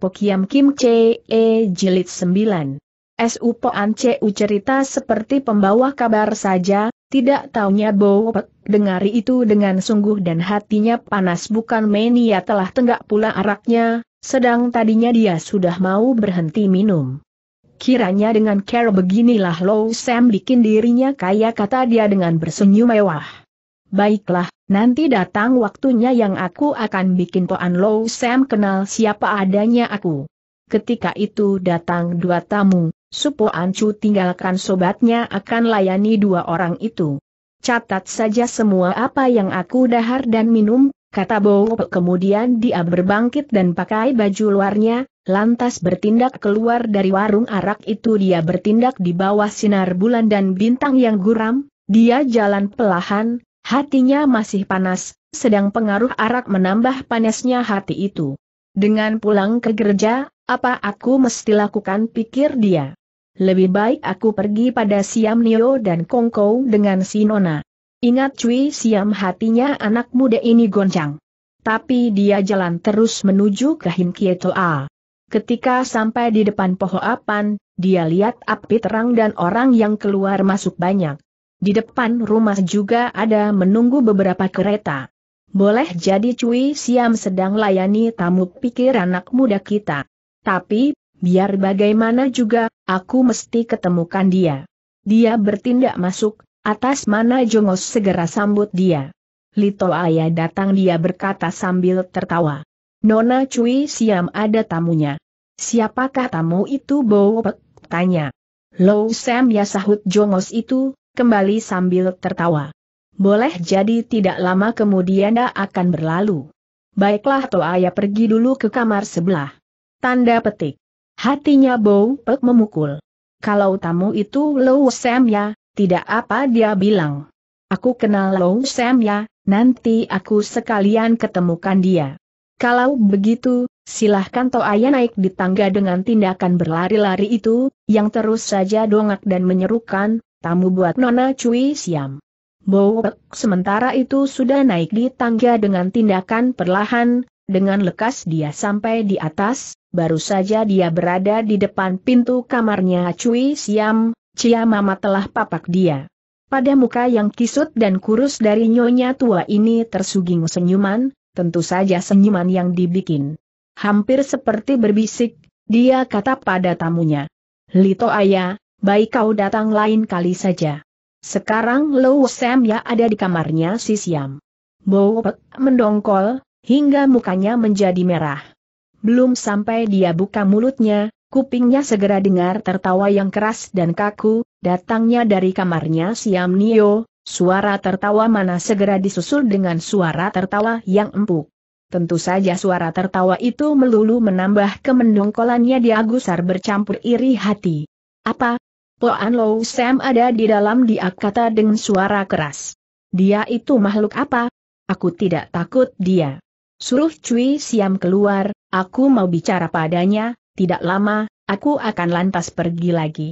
Pokiam Kim Che E Jilid 9. Su Poan Che U cerita seperti pembawa kabar saja, tidak taunya Bo Pek dengari itu dengan sungguh dan hatinya panas bukan main ia telah tenggak pula araknya, sedang tadinya dia sudah mau berhenti minum. Kiranya dengan care beginilah Low Sam bikin dirinya kaya kata dia dengan bersenyum mewah. Baiklah, nanti datang waktunya yang aku akan bikin Toan Lo Sam kenal siapa adanya aku. Ketika itu datang dua tamu, Supo Ancu tinggalkan sobatnya akan layani dua orang itu. Catat saja semua apa yang aku dahar dan minum, kata Bowo kemudian dia berbangkit dan pakai baju luarnya, lantas bertindak keluar dari warung arak itu dia bertindak di bawah sinar bulan dan bintang yang guram, dia jalan pelahan, Hatinya masih panas, sedang pengaruh arak menambah panasnya hati itu. Dengan pulang ke gereja, apa aku mesti lakukan pikir dia. Lebih baik aku pergi pada Siam Nio dan Kongko dengan Sinona. Ingat cuy Siam hatinya anak muda ini goncang. Tapi dia jalan terus menuju ke Hinkietoa. Ketika sampai di depan pohon apan, dia lihat api terang dan orang yang keluar masuk banyak. Di depan rumah juga ada menunggu beberapa kereta. Boleh jadi Cui Siam sedang layani tamu pikir anak muda kita. Tapi, biar bagaimana juga, aku mesti ketemukan dia. Dia bertindak masuk, atas mana Jongos segera sambut dia. Lito Ayah datang dia berkata sambil tertawa. Nona Cui Siam ada tamunya. Siapakah tamu itu Bo Tanya. Lo Sam ya sahut Jongos itu, kembali sambil tertawa. Boleh jadi tidak lama kemudian dia akan berlalu. Baiklah Toaya pergi dulu ke kamar sebelah. Tanda petik. Hatinya Bow Pek memukul. Kalau tamu itu Low Sam ya, tidak apa dia bilang. Aku kenal Low Sam ya, nanti aku sekalian ketemukan dia. Kalau begitu, silahkan Toaya naik di tangga dengan tindakan berlari-lari itu, yang terus saja dongak dan menyerukan, Tamu buat Nona Cui Siam. Bowek sementara itu sudah naik di tangga dengan tindakan perlahan, dengan lekas dia sampai di atas, baru saja dia berada di depan pintu kamarnya Cui Siam, Cia Mama telah papak dia. Pada muka yang kisut dan kurus dari nyonya tua ini tersuging senyuman, tentu saja senyuman yang dibikin. Hampir seperti berbisik, dia kata pada tamunya. Lito ayah, baik kau datang lain kali saja. Sekarang lo Sam ya ada di kamarnya si Siam. Bo mendongkol, hingga mukanya menjadi merah. Belum sampai dia buka mulutnya, kupingnya segera dengar tertawa yang keras dan kaku, datangnya dari kamarnya Siam Nio, suara tertawa mana segera disusul dengan suara tertawa yang empuk. Tentu saja suara tertawa itu melulu menambah kemendongkolannya di Agusar bercampur iri hati. Apa, Poan Low Sam ada di dalam dia kata dengan suara keras. Dia itu makhluk apa? Aku tidak takut dia. Suruh Cui Siam keluar, aku mau bicara padanya, tidak lama, aku akan lantas pergi lagi.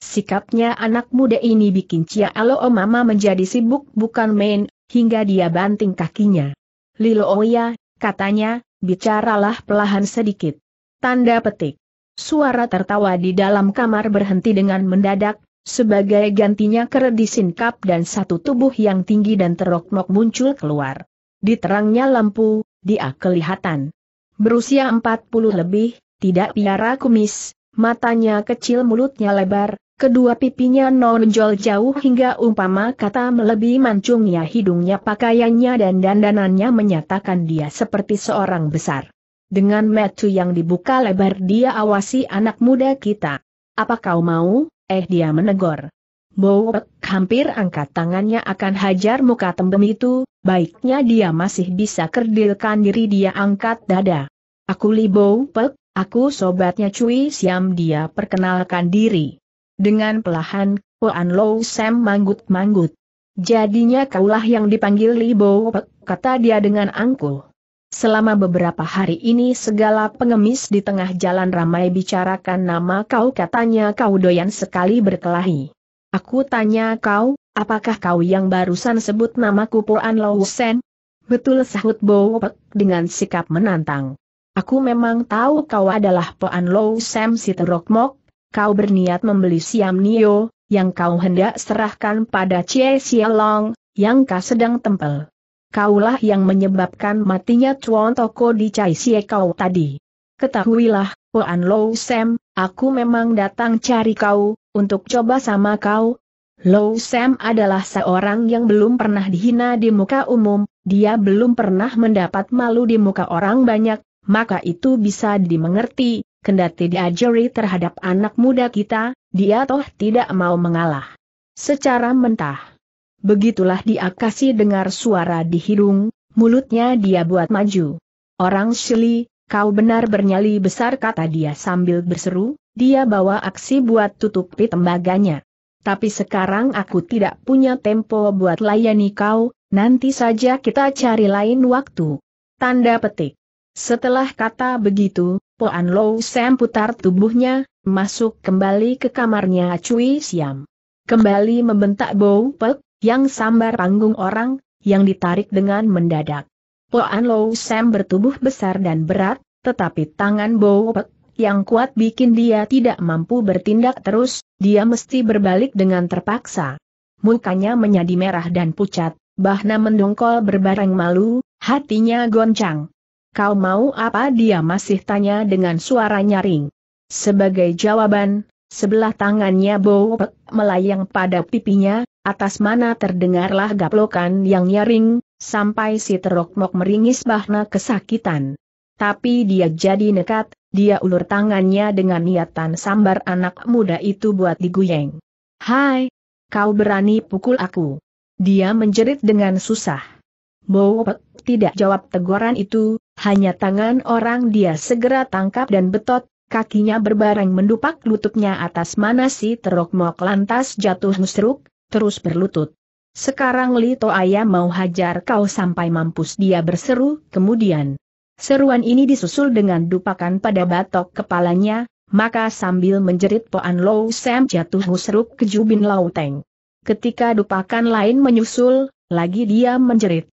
Sikapnya anak muda ini bikin Cia Alo O Mama menjadi sibuk bukan main, hingga dia banting kakinya. Lilo Oya, katanya, bicaralah pelahan sedikit. Tanda petik. Suara tertawa di dalam kamar berhenti dengan mendadak, sebagai gantinya keredi sinkap dan satu tubuh yang tinggi dan terokmok muncul keluar. Di terangnya lampu, dia kelihatan. Berusia 40 lebih, tidak piara kumis, matanya kecil mulutnya lebar, kedua pipinya nonjol jauh hingga umpama kata melebihi mancungnya hidungnya pakaiannya dan dandanannya menyatakan dia seperti seorang besar. Dengan metu yang dibuka lebar dia awasi anak muda kita. Apa kau mau? Eh dia menegur. Bowek hampir angkat tangannya akan hajar muka tembem itu, baiknya dia masih bisa kerdilkan diri dia angkat dada. Aku Li Bowek, aku sobatnya cuy Siam dia perkenalkan diri. Dengan pelahan, Puan Low Sam manggut-manggut. Jadinya kaulah yang dipanggil Li Bowek, kata dia dengan angkuh. Selama beberapa hari ini segala pengemis di tengah jalan ramai bicarakan nama kau katanya kau doyan sekali berkelahi. Aku tanya kau, apakah kau yang barusan sebut namaku Poan Lo Sen? Betul sahut Bowok dengan sikap menantang. Aku memang tahu kau adalah Poan Low Sem si terokmok, kau berniat membeli Siam Nio, yang kau hendak serahkan pada Cie Sialong, yang kau sedang tempel kaulah yang menyebabkan matinya Chuan Toko di Chai Sie kau tadi. Ketahuilah, Puan Lou Sam, aku memang datang cari kau, untuk coba sama kau. Lou Sam adalah seorang yang belum pernah dihina di muka umum, dia belum pernah mendapat malu di muka orang banyak, maka itu bisa dimengerti, kendati diajari terhadap anak muda kita, dia toh tidak mau mengalah. Secara mentah, Begitulah dia kasih dengar suara di hidung, mulutnya dia buat maju. Orang Shili, kau benar bernyali besar kata dia sambil berseru, dia bawa aksi buat tutupi tembaganya. Tapi sekarang aku tidak punya tempo buat layani kau, nanti saja kita cari lain waktu. Tanda petik. Setelah kata begitu, Poan Lou Sam putar tubuhnya, masuk kembali ke kamarnya Cui Siam. Kembali membentak Bow Pek, yang sambar panggung orang, yang ditarik dengan mendadak. Poan Lou Sam bertubuh besar dan berat, tetapi tangan Bowpek yang kuat bikin dia tidak mampu bertindak terus, dia mesti berbalik dengan terpaksa. Mukanya menjadi merah dan pucat, Bahna mendongkol berbareng malu, hatinya goncang. Kau mau apa dia masih tanya dengan suara nyaring. Sebagai jawaban, sebelah tangannya Bowpek melayang pada pipinya, atas mana terdengarlah gaplokan yang nyaring, sampai si terokmok meringis bahna kesakitan. Tapi dia jadi nekat, dia ulur tangannya dengan niatan sambar anak muda itu buat diguyeng. Hai, kau berani pukul aku. Dia menjerit dengan susah. Bowopek tidak jawab teguran itu, hanya tangan orang dia segera tangkap dan betot, kakinya berbareng mendupak lututnya atas mana si terokmok lantas jatuh musruk, terus berlutut. Sekarang Li Lito Aya mau hajar kau sampai mampus dia berseru, kemudian. Seruan ini disusul dengan dupakan pada batok kepalanya, maka sambil menjerit Poan Low Sam jatuh husruk ke Jubin Lauteng. Ketika dupakan lain menyusul, lagi dia menjerit.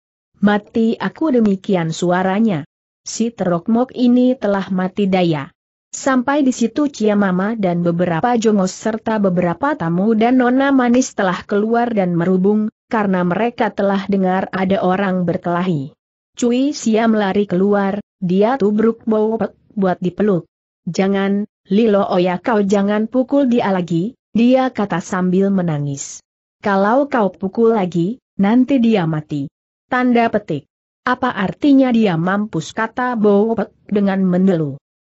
Mati aku demikian suaranya. Si terokmok ini telah mati daya. Sampai di situ Cia Mama dan beberapa jongos serta beberapa tamu dan nona manis telah keluar dan merubung, karena mereka telah dengar ada orang berkelahi. Cui Siam lari keluar, dia tubruk bau buat dipeluk. Jangan, Lilo Oya kau jangan pukul dia lagi, dia kata sambil menangis. Kalau kau pukul lagi, nanti dia mati. Tanda petik. Apa artinya dia mampus kata bau dengan mendeluh.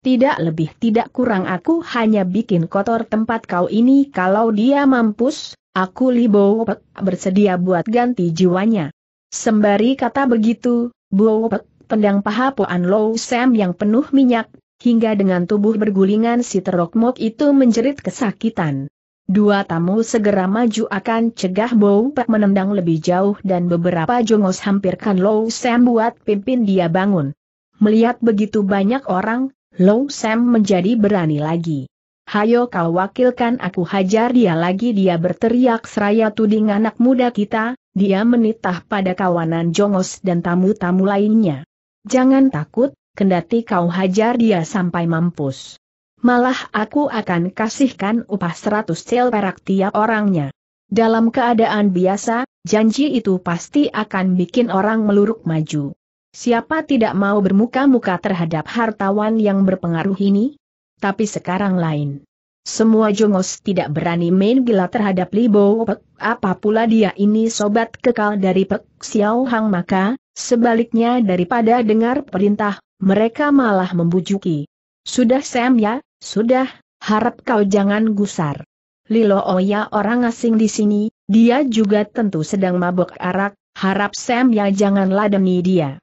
Tidak lebih tidak kurang aku hanya bikin kotor tempat kau ini kalau dia mampus, aku Libo bersedia buat ganti jiwanya. Sembari kata begitu, Bo Wopek pendang paha Poan Low Sam yang penuh minyak, hingga dengan tubuh bergulingan si terokmok itu menjerit kesakitan. Dua tamu segera maju akan cegah Bo Pek menendang lebih jauh dan beberapa jongos hampirkan Low Sam buat pimpin dia bangun. Melihat begitu banyak orang, Low Sam menjadi berani lagi. Hayo kau wakilkan aku hajar dia lagi dia berteriak seraya tuding anak muda kita, dia menitah pada kawanan jongos dan tamu-tamu lainnya. Jangan takut, kendati kau hajar dia sampai mampus. Malah aku akan kasihkan upah seratus sel perak tiap orangnya. Dalam keadaan biasa, janji itu pasti akan bikin orang meluruk maju. Siapa tidak mau bermuka-muka terhadap hartawan yang berpengaruh ini? Tapi sekarang lain. Semua jongos tidak berani main gila terhadap Li Bo Pek, apa pula dia ini sobat kekal dari Pek Xiao Hang maka, sebaliknya daripada dengar perintah, mereka malah membujuki. Sudah Sam ya, sudah, harap kau jangan gusar. Lilo Oya oh orang asing di sini, dia juga tentu sedang mabuk arak, harap Sam ya jangan ladeni dia.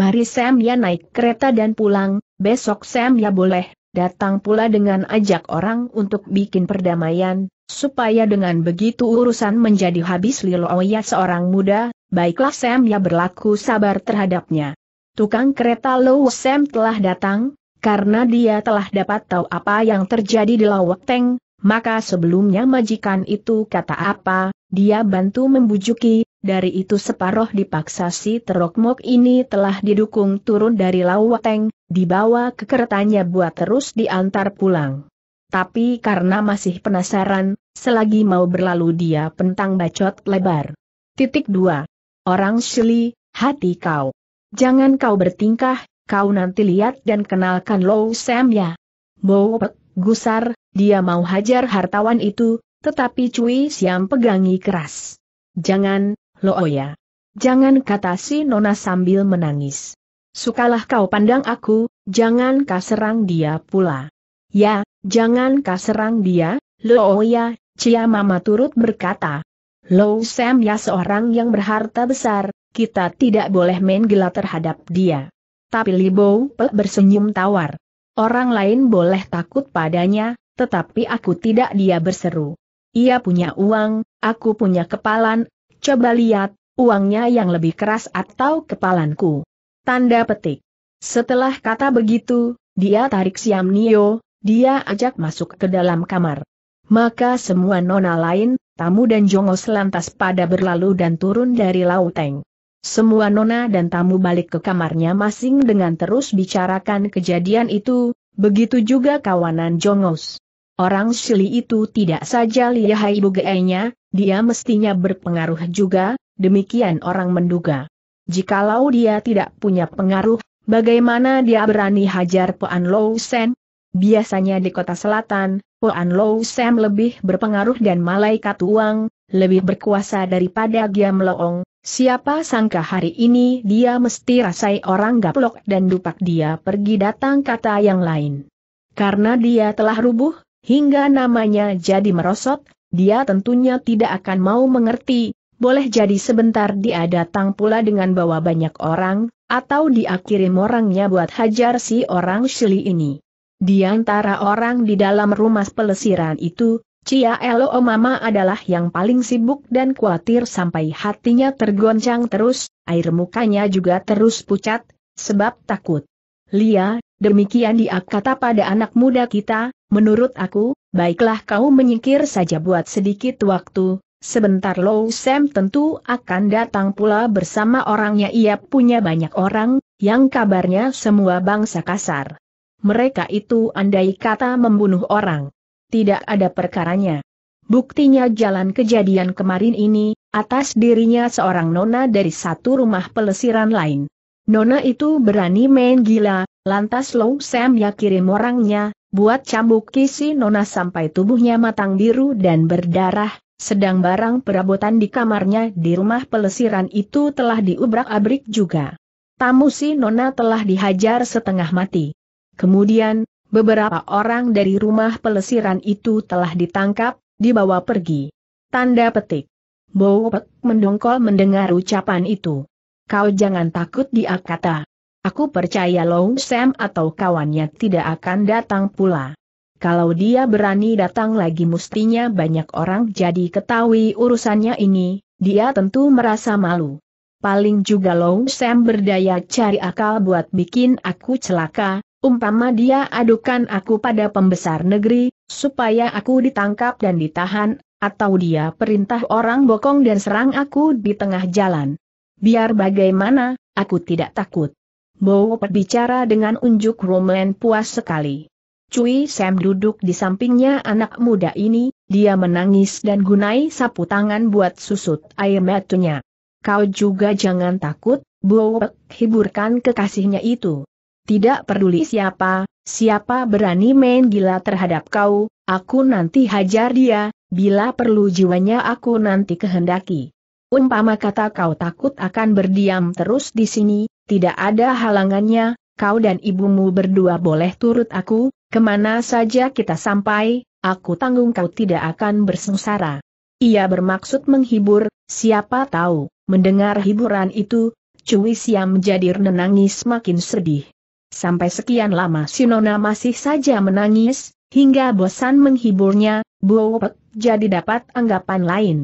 Mari Sam ya naik kereta dan pulang, besok Sam ya boleh, datang pula dengan ajak orang untuk bikin perdamaian, supaya dengan begitu urusan menjadi habis Lilo oh ya seorang muda, baiklah Sam ya berlaku sabar terhadapnya. Tukang kereta Low Sam telah datang, karena dia telah dapat tahu apa yang terjadi di Lawak Teng, maka sebelumnya majikan itu kata apa, dia bantu membujuki, dari itu separoh dipaksa si terokmok ini telah didukung turun dari lawateng, dibawa ke keretanya buat terus diantar pulang. Tapi karena masih penasaran, selagi mau berlalu dia pentang bacot lebar. Titik 2. Orang Shili, hati kau. Jangan kau bertingkah, kau nanti lihat dan kenalkan Low Sam ya. Bopek, gusar, dia mau hajar hartawan itu, tetapi Cui Siam pegangi keras. Jangan, Looya. Oh jangan kata si Nona sambil menangis. Sukalah kau pandang aku, jangan kau serang dia pula. Ya, jangan kau serang dia, Looya, oh Cia Mama turut berkata. Lo Sam ya seorang yang berharta besar, kita tidak boleh main gila terhadap dia. Tapi Libo Pel bersenyum tawar. Orang lain boleh takut padanya, tetapi aku tidak dia berseru. Ia punya uang, aku punya kepalan, Coba lihat, uangnya yang lebih keras atau kepalanku. Tanda petik. Setelah kata begitu, dia tarik Siam Nio, dia ajak masuk ke dalam kamar. Maka semua nona lain, tamu dan jongos lantas pada berlalu dan turun dari lauteng. Semua nona dan tamu balik ke kamarnya masing dengan terus bicarakan kejadian itu, begitu juga kawanan jongos. Orang Sili itu tidak saja lihai bugeenya, dia mestinya berpengaruh juga, demikian orang menduga. Jikalau dia tidak punya pengaruh, bagaimana dia berani hajar Puan Lou Sen? Biasanya di kota selatan, Puan Lou Sen lebih berpengaruh dan malaikat uang, lebih berkuasa daripada Giam Loong. Siapa sangka hari ini dia mesti rasai orang gaplok dan dupak dia pergi datang kata yang lain. Karena dia telah rubuh, hingga namanya jadi merosot, dia tentunya tidak akan mau mengerti, boleh jadi sebentar dia datang pula dengan bawa banyak orang, atau dia orangnya buat hajar si orang Shili ini. Di antara orang di dalam rumah pelesiran itu, Cia Elo Mama adalah yang paling sibuk dan khawatir sampai hatinya tergoncang terus, air mukanya juga terus pucat, sebab takut. Lia, Demikian dia kata pada anak muda kita, menurut aku, baiklah kau menyingkir saja buat sedikit waktu, sebentar loh. Sam tentu akan datang pula bersama orangnya ia punya banyak orang, yang kabarnya semua bangsa kasar. Mereka itu andai kata membunuh orang. Tidak ada perkaranya. Buktinya jalan kejadian kemarin ini, atas dirinya seorang nona dari satu rumah pelesiran lain. Nona itu berani main gila, lantas lo Sam ya kirim orangnya, buat cambuk kisi Nona sampai tubuhnya matang biru dan berdarah, sedang barang perabotan di kamarnya di rumah pelesiran itu telah diubrak-abrik juga. Tamu si Nona telah dihajar setengah mati. Kemudian, beberapa orang dari rumah pelesiran itu telah ditangkap, dibawa pergi. Tanda petik. Bowo mendongkol mendengar ucapan itu. Kau jangan takut dia kata. Aku percaya Long Sam atau kawannya tidak akan datang pula. Kalau dia berani datang lagi mestinya banyak orang jadi ketahui urusannya ini, dia tentu merasa malu. Paling juga Long Sam berdaya cari akal buat bikin aku celaka, umpama dia adukan aku pada pembesar negeri, supaya aku ditangkap dan ditahan, atau dia perintah orang bokong dan serang aku di tengah jalan. Biar bagaimana, aku tidak takut. Bowo berbicara dengan unjuk Roman puas sekali. Cui Sam duduk di sampingnya anak muda ini, dia menangis dan gunai sapu tangan buat susut air matunya. Kau juga jangan takut, Bowo hiburkan kekasihnya itu. Tidak peduli siapa, siapa berani main gila terhadap kau, aku nanti hajar dia, bila perlu jiwanya aku nanti kehendaki. Umpama kata kau takut akan berdiam terus di sini, tidak ada halangannya, kau dan ibumu berdua boleh turut aku, kemana saja kita sampai, aku tanggung kau tidak akan bersengsara. Ia bermaksud menghibur, siapa tahu, mendengar hiburan itu, Cui Siam menjadi renangis makin sedih. Sampai sekian lama Sinona masih saja menangis, hingga bosan menghiburnya, Bo jadi dapat anggapan lain.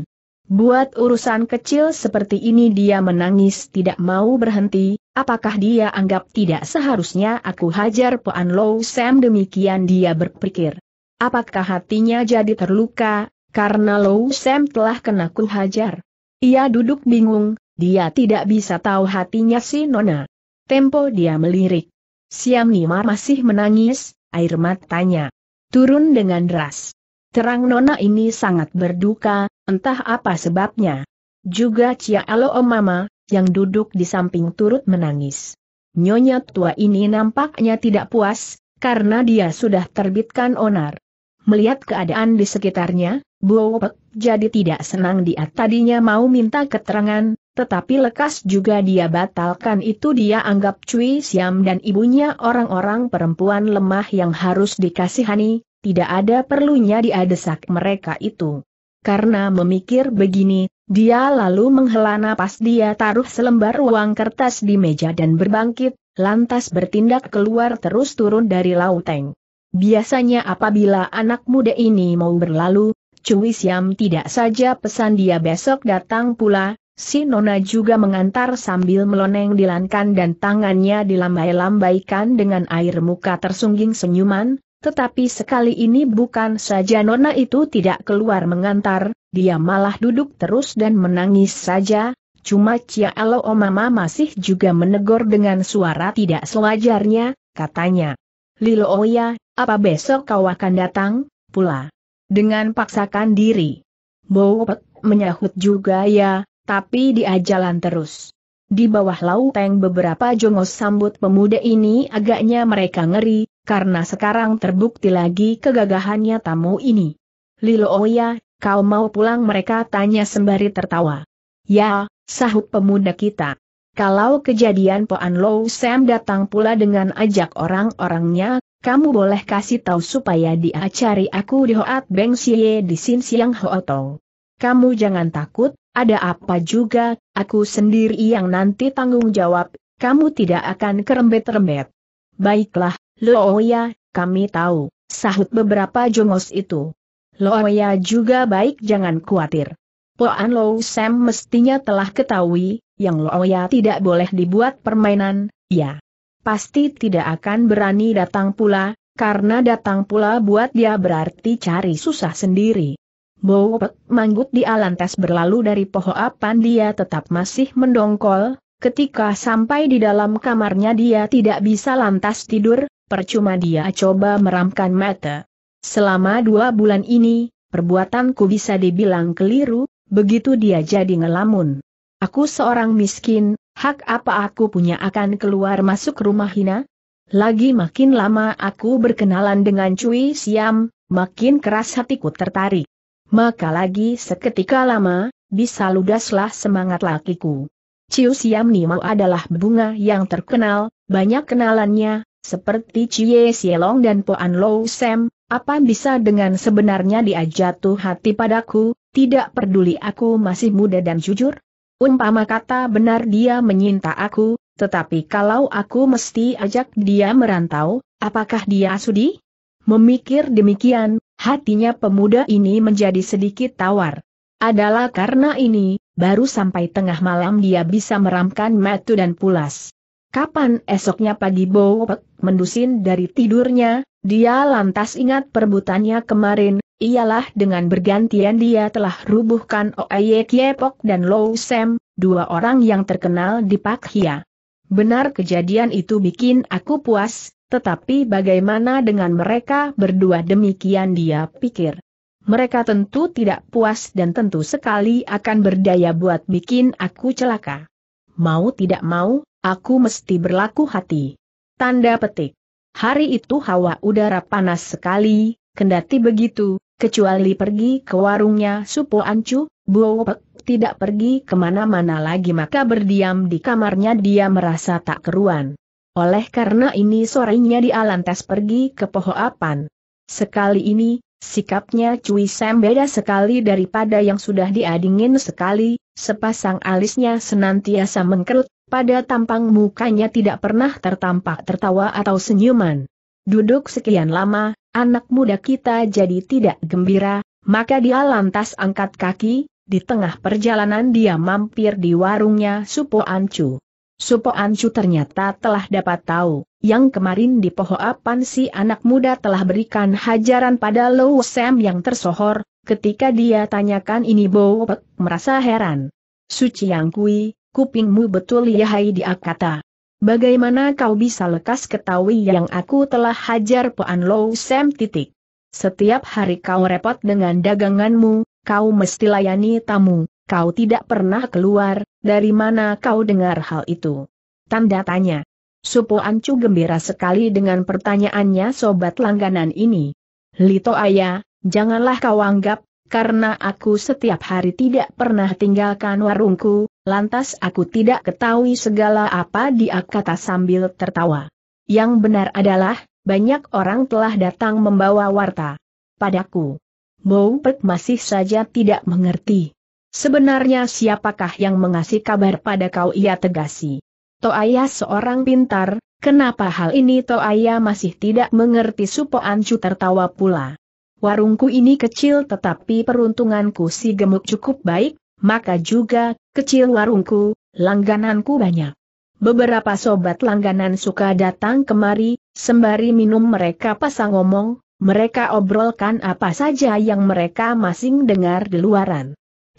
Buat urusan kecil seperti ini dia menangis tidak mau berhenti, apakah dia anggap tidak seharusnya aku hajar Puan Low Sam demikian dia berpikir. Apakah hatinya jadi terluka, karena Low Sam telah kena ku hajar. Ia duduk bingung, dia tidak bisa tahu hatinya si Nona. Tempo dia melirik. Siam Nima masih menangis, air matanya turun dengan deras. Terang Nona ini sangat berduka, Entah apa sebabnya. Juga Cia Alo Mama, yang duduk di samping turut menangis. Nyonya tua ini nampaknya tidak puas, karena dia sudah terbitkan onar. Melihat keadaan di sekitarnya, Buopek jadi tidak senang dia tadinya mau minta keterangan, tetapi lekas juga dia batalkan itu dia anggap Cui Siam dan ibunya orang-orang perempuan lemah yang harus dikasihani, tidak ada perlunya dia mereka itu. Karena memikir begini, dia lalu menghela napas dia taruh selembar uang kertas di meja dan berbangkit, lantas bertindak keluar terus turun dari lauteng. Biasanya apabila anak muda ini mau berlalu, Cui Siam tidak saja pesan dia besok datang pula, si Nona juga mengantar sambil meloneng dilankan dan tangannya dilambai-lambaikan dengan air muka tersungging senyuman, tetapi sekali ini bukan saja Nona itu tidak keluar mengantar, dia malah duduk terus dan menangis saja, cuma Cia Alo Mama masih juga menegur dengan suara tidak sewajarnya, katanya. Lilo Oya, oh apa besok kau akan datang, pula? Dengan paksakan diri. Bopek, menyahut juga ya, tapi dia jalan terus. Di bawah lauteng beberapa jongos sambut pemuda ini agaknya mereka ngeri, karena sekarang terbukti lagi kegagahannya tamu ini. Lilo Oya, oh kau mau pulang mereka tanya sembari tertawa. Ya, sahut pemuda kita. Kalau kejadian Poan Low Sam datang pula dengan ajak orang-orangnya, kamu boleh kasih tahu supaya dia cari aku di Hoat Beng Xie di Sin Siang Hootong. Kamu jangan takut, ada apa juga, aku sendiri yang nanti tanggung jawab, kamu tidak akan kerembet-rembet. Baiklah, Looya, oh kami tahu, sahut beberapa jongos itu. Looya oh juga baik jangan khawatir. Poan Lo Sam mestinya telah ketahui, yang Looya oh tidak boleh dibuat permainan, ya. Pasti tidak akan berani datang pula, karena datang pula buat dia berarti cari susah sendiri. Bowo manggut di Alantes berlalu dari pohon apan dia tetap masih mendongkol, Ketika sampai di dalam kamarnya dia tidak bisa lantas tidur, percuma dia coba meramkan mata. Selama dua bulan ini, perbuatanku bisa dibilang keliru, begitu dia jadi ngelamun. Aku seorang miskin, hak apa aku punya akan keluar masuk rumah hina? Lagi makin lama aku berkenalan dengan Cui Siam, makin keras hatiku tertarik. Maka lagi seketika lama, bisa ludaslah semangat lakiku. Ciu Siam Nimo adalah bunga yang terkenal, banyak kenalannya, seperti Cie Sielong dan Poan Low Sam, apa bisa dengan sebenarnya dia jatuh hati padaku, tidak peduli aku masih muda dan jujur? Umpama kata benar dia menyinta aku, tetapi kalau aku mesti ajak dia merantau, apakah dia sudi? Memikir demikian, hatinya pemuda ini menjadi sedikit tawar. Adalah karena ini, baru sampai tengah malam dia bisa meramkan matu dan pulas. Kapan esoknya pagi Bowek mendusin dari tidurnya, dia lantas ingat perbutannya kemarin, ialah dengan bergantian dia telah rubuhkan Oeye Kiepok dan Low Sam, dua orang yang terkenal di Hia. Benar kejadian itu bikin aku puas, tetapi bagaimana dengan mereka berdua demikian dia pikir mereka tentu tidak puas dan tentu sekali akan berdaya buat bikin aku celaka. Mau tidak mau, aku mesti berlaku hati. Tanda petik. Hari itu hawa udara panas sekali, kendati begitu, kecuali pergi ke warungnya Supo Ancu, Buopek tidak pergi kemana-mana lagi maka berdiam di kamarnya dia merasa tak keruan. Oleh karena ini sorenya di Alantas pergi ke Pohoapan. Sekali ini, Sikapnya Cui Sam beda sekali daripada yang sudah diadingin sekali, sepasang alisnya senantiasa mengkerut, pada tampang mukanya tidak pernah tertampak tertawa atau senyuman. Duduk sekian lama, anak muda kita jadi tidak gembira, maka dia lantas angkat kaki, di tengah perjalanan dia mampir di warungnya Supo Ancu. Supo Ancu ternyata telah dapat tahu, yang kemarin di Pohoapan si anak muda telah berikan hajaran pada Lou Sam yang tersohor, ketika dia tanyakan ini Bowek merasa heran. Suci Yang Kui, kupingmu betul yahai dia kata. Bagaimana kau bisa lekas ketahui yang aku telah hajar Poan Lou Sam titik. Setiap hari kau repot dengan daganganmu, kau mesti layani tamu, Kau tidak pernah keluar, dari mana kau dengar hal itu? Tanda tanya. Supo Ancu gembira sekali dengan pertanyaannya sobat langganan ini. Lito Ayah, janganlah kau anggap, karena aku setiap hari tidak pernah tinggalkan warungku, lantas aku tidak ketahui segala apa dia kata sambil tertawa. Yang benar adalah, banyak orang telah datang membawa warta. Padaku. Boupek masih saja tidak mengerti. Sebenarnya siapakah yang mengasih kabar pada kau ia tegasi. Toaya seorang pintar, kenapa hal ini Toaya masih tidak mengerti Supo Ancu tertawa pula. Warungku ini kecil tetapi peruntunganku si gemuk cukup baik, maka juga, kecil warungku, langgananku banyak. Beberapa sobat langganan suka datang kemari, sembari minum mereka pasang ngomong, mereka obrolkan apa saja yang mereka masing dengar di luaran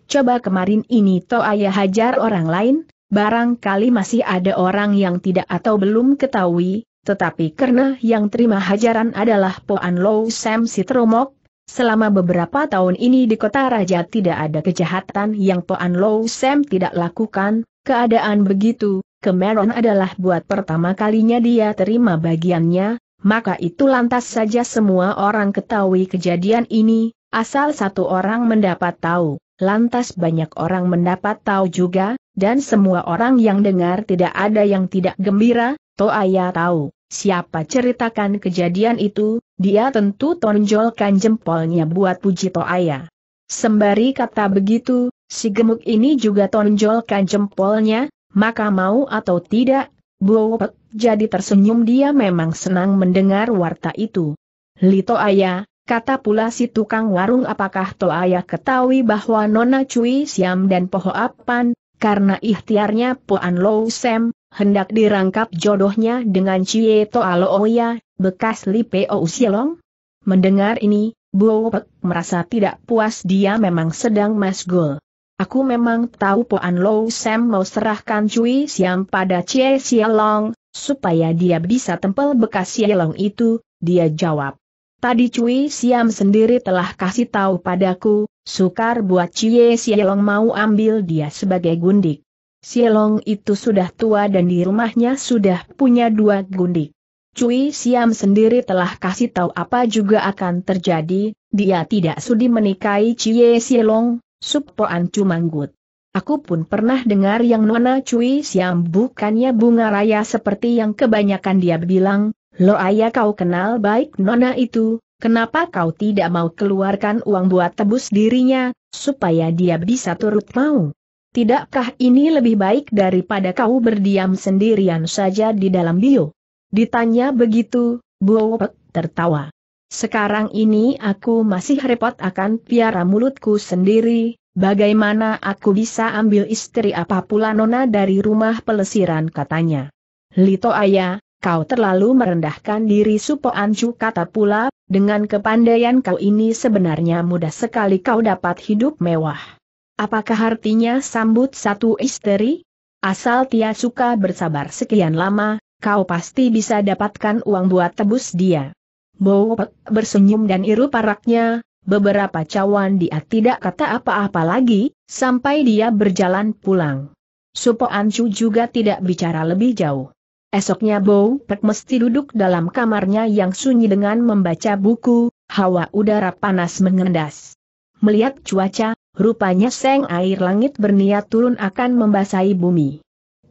coba kemarin ini to ayah hajar orang lain, barangkali masih ada orang yang tidak atau belum ketahui, tetapi karena yang terima hajaran adalah Poan Low Sam Sitromok, selama beberapa tahun ini di kota raja tidak ada kejahatan yang Poan Low Sam tidak lakukan, keadaan begitu, Kemeron adalah buat pertama kalinya dia terima bagiannya, maka itu lantas saja semua orang ketahui kejadian ini, asal satu orang mendapat tahu. Lantas banyak orang mendapat tahu juga, dan semua orang yang dengar tidak ada yang tidak gembira, Toaya tahu, siapa ceritakan kejadian itu, dia tentu tonjolkan jempolnya buat puji Toaya. Sembari kata begitu, si gemuk ini juga tonjolkan jempolnya, maka mau atau tidak, Buopek jadi tersenyum dia memang senang mendengar warta itu. Lito Aya, Kata pula si tukang warung apakah toa ayah ketahui bahwa Nona cuy Siam dan apan karena ikhtiarnya Poan Lou Sem, hendak dirangkap jodohnya dengan Cie Toa Looya, oh bekas Li Peo Usielong? Mendengar ini, Bo merasa tidak puas dia memang sedang masgul. Aku memang tahu Poan Lou Sem mau serahkan cuy Siam pada Cie sialong supaya dia bisa tempel bekas sialong itu, dia jawab. Tadi Cui Siam sendiri telah kasih tahu padaku, sukar buat Cie Sielong mau ambil dia sebagai gundik. Sielong itu sudah tua dan di rumahnya sudah punya dua gundik. Cui Siam sendiri telah kasih tahu apa juga akan terjadi, dia tidak sudi menikahi Cie Sielong, Supoan Cumanggut. Aku pun pernah dengar yang Nona Cui Siam bukannya bunga raya seperti yang kebanyakan dia bilang, Lo ayah kau kenal baik nona itu, kenapa kau tidak mau keluarkan uang buat tebus dirinya, supaya dia bisa turut mau? Tidakkah ini lebih baik daripada kau berdiam sendirian saja di dalam bio? Ditanya begitu, Buopek tertawa. Sekarang ini aku masih repot akan piara mulutku sendiri, bagaimana aku bisa ambil istri apa nona dari rumah pelesiran katanya. Lito ayah, Kau terlalu merendahkan diri Supo Anju kata pula, dengan kepandaian kau ini sebenarnya mudah sekali kau dapat hidup mewah. Apakah artinya sambut satu istri? Asal Tia suka bersabar sekian lama, kau pasti bisa dapatkan uang buat tebus dia. Bowopek bersenyum dan iru paraknya, beberapa cawan dia tidak kata apa-apa lagi, sampai dia berjalan pulang. Supo Anju juga tidak bicara lebih jauh. Esoknya Bow Pek mesti duduk dalam kamarnya yang sunyi dengan membaca buku, hawa udara panas mengendas. Melihat cuaca, rupanya seng air langit berniat turun akan membasahi bumi.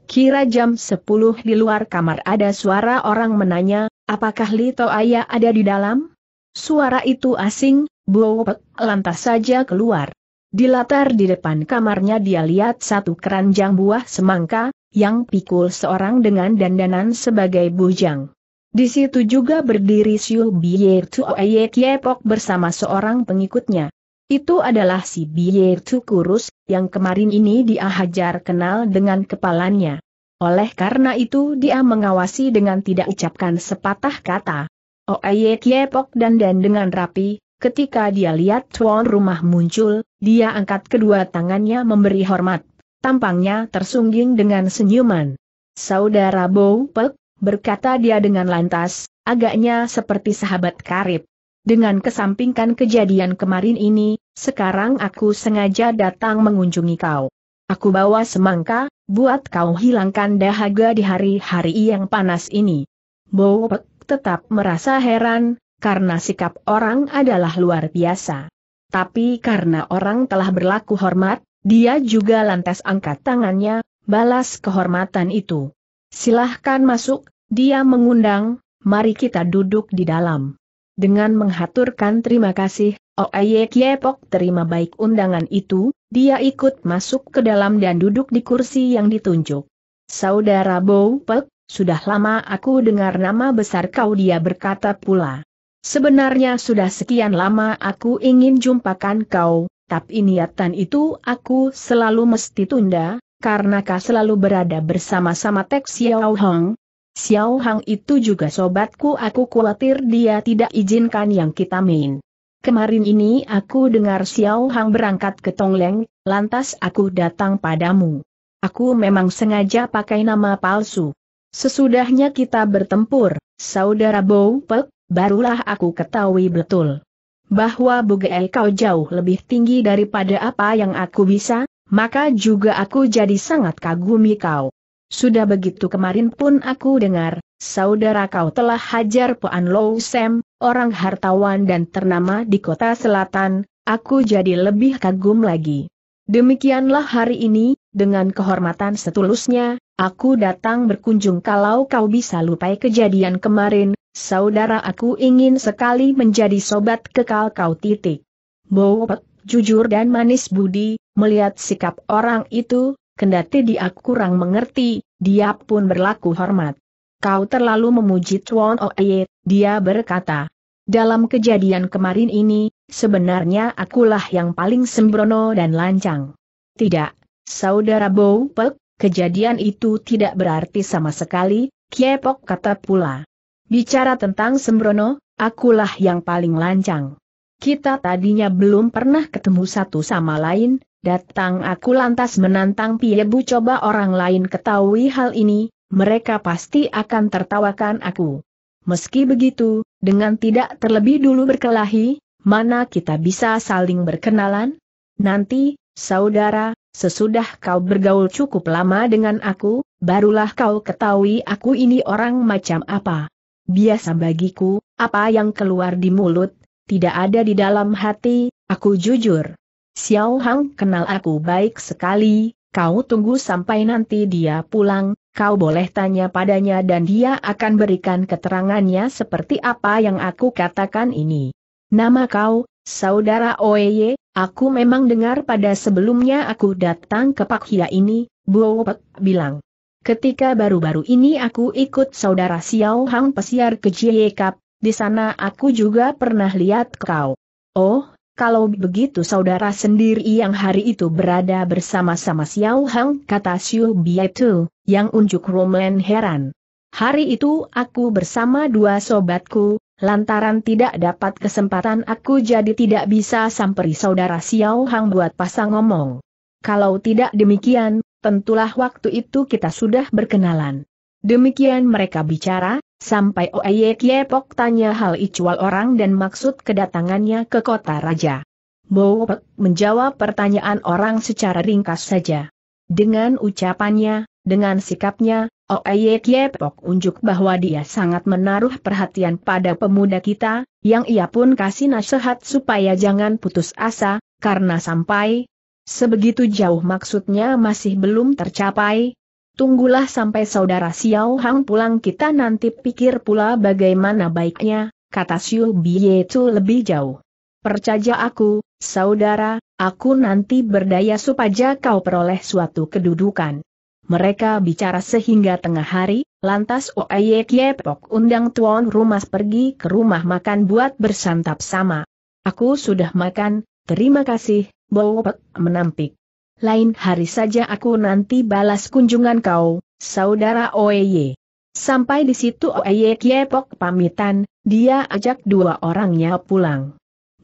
Kira jam 10 di luar kamar ada suara orang menanya, apakah Lito Ayah ada di dalam? Suara itu asing, Bow Pek lantas saja keluar. Di latar di depan kamarnya dia lihat satu keranjang buah semangka, yang pikul seorang dengan dandanan sebagai bujang. Di situ juga berdiri Siu Bier Tuoye Kiepok bersama seorang pengikutnya. Itu adalah si Biye Tu Kurus, yang kemarin ini dia hajar kenal dengan kepalanya. Oleh karena itu dia mengawasi dengan tidak ucapkan sepatah kata. Oye Kiepok dandan dengan rapi, Ketika dia lihat tuan rumah muncul, dia angkat kedua tangannya memberi hormat. Tampangnya tersungging dengan senyuman. Saudara Bow Pek, berkata dia dengan lantas, agaknya seperti sahabat karib. Dengan kesampingkan kejadian kemarin ini, sekarang aku sengaja datang mengunjungi kau. Aku bawa semangka, buat kau hilangkan dahaga di hari-hari yang panas ini. Bow tetap merasa heran, karena sikap orang adalah luar biasa. Tapi karena orang telah berlaku hormat, dia juga lantas angkat tangannya, balas kehormatan itu. Silahkan masuk, dia mengundang, mari kita duduk di dalam. Dengan menghaturkan terima kasih, Oeye Kiepok terima baik undangan itu, dia ikut masuk ke dalam dan duduk di kursi yang ditunjuk. Saudara Bowpek, Pek, sudah lama aku dengar nama besar kau dia berkata pula. Sebenarnya sudah sekian lama aku ingin jumpakan kau, tapi niatan itu aku selalu mesti tunda, karena kau selalu berada bersama-sama Tek Xiao Hong. Xiao Hong itu juga sobatku aku khawatir dia tidak izinkan yang kita main. Kemarin ini aku dengar Xiao Hang berangkat ke Tongleng, lantas aku datang padamu. Aku memang sengaja pakai nama palsu. Sesudahnya kita bertempur, saudara Bow Pek, barulah aku ketahui betul bahwa Bugel kau jauh lebih tinggi daripada apa yang aku bisa, maka juga aku jadi sangat kagumi kau. Sudah begitu kemarin pun aku dengar, saudara kau telah hajar Puan Low Sam, orang hartawan dan ternama di kota selatan, aku jadi lebih kagum lagi. Demikianlah hari ini, dengan kehormatan setulusnya, aku datang berkunjung kalau kau bisa lupai kejadian kemarin, Saudara aku ingin sekali menjadi sobat kekal kau titik. Bopet, jujur dan manis budi, melihat sikap orang itu, kendati dia kurang mengerti, dia pun berlaku hormat. Kau terlalu memuji Chuan Oye, dia berkata. Dalam kejadian kemarin ini, sebenarnya akulah yang paling sembrono dan lancang. Tidak, saudara Bopet, kejadian itu tidak berarti sama sekali, Kiepok kata pula. Bicara tentang Sembrono, akulah yang paling lancang. Kita tadinya belum pernah ketemu satu sama lain, datang aku lantas menantang Piebu coba orang lain ketahui hal ini, mereka pasti akan tertawakan aku. Meski begitu, dengan tidak terlebih dulu berkelahi, mana kita bisa saling berkenalan? Nanti, saudara, sesudah kau bergaul cukup lama dengan aku, barulah kau ketahui aku ini orang macam apa. Biasa bagiku, apa yang keluar di mulut, tidak ada di dalam hati, aku jujur. Xiao Hang kenal aku baik sekali, kau tunggu sampai nanti dia pulang, kau boleh tanya padanya dan dia akan berikan keterangannya seperti apa yang aku katakan ini. Nama kau, Saudara Oeye, aku memang dengar pada sebelumnya aku datang ke Pak Hia ini, Bo bilang. Ketika baru-baru ini aku ikut saudara Xiao Hang pesiar ke Jiekap, di sana aku juga pernah lihat kau. Oh, kalau begitu saudara sendiri yang hari itu berada bersama-sama Xiao Hang kata Xiu Bia Tu, yang unjuk Roman heran. Hari itu aku bersama dua sobatku, lantaran tidak dapat kesempatan aku jadi tidak bisa samperi saudara Xiao Hang buat pasang ngomong. Kalau tidak demikian, tentulah waktu itu kita sudah berkenalan. Demikian mereka bicara, sampai Oeye Kiepok tanya hal icual orang dan maksud kedatangannya ke kota raja. Bowopek menjawab pertanyaan orang secara ringkas saja. Dengan ucapannya, dengan sikapnya, Oeye Kiepok unjuk bahwa dia sangat menaruh perhatian pada pemuda kita, yang ia pun kasih nasihat supaya jangan putus asa, karena sampai Sebegitu jauh maksudnya masih belum tercapai. Tunggulah sampai saudara Xiao Hang pulang kita nanti pikir pula bagaimana baiknya, kata Xiu Biye itu lebih jauh. Percaya aku, saudara, aku nanti berdaya supaya kau peroleh suatu kedudukan. Mereka bicara sehingga tengah hari, lantas Oeye Kiepok undang tuan rumah pergi ke rumah makan buat bersantap sama. Aku sudah makan, terima kasih, Bowopek menampik. Lain hari saja aku nanti balas kunjungan kau, saudara Oeye. Sampai di situ Oeye Kiepok pamitan, dia ajak dua orangnya pulang.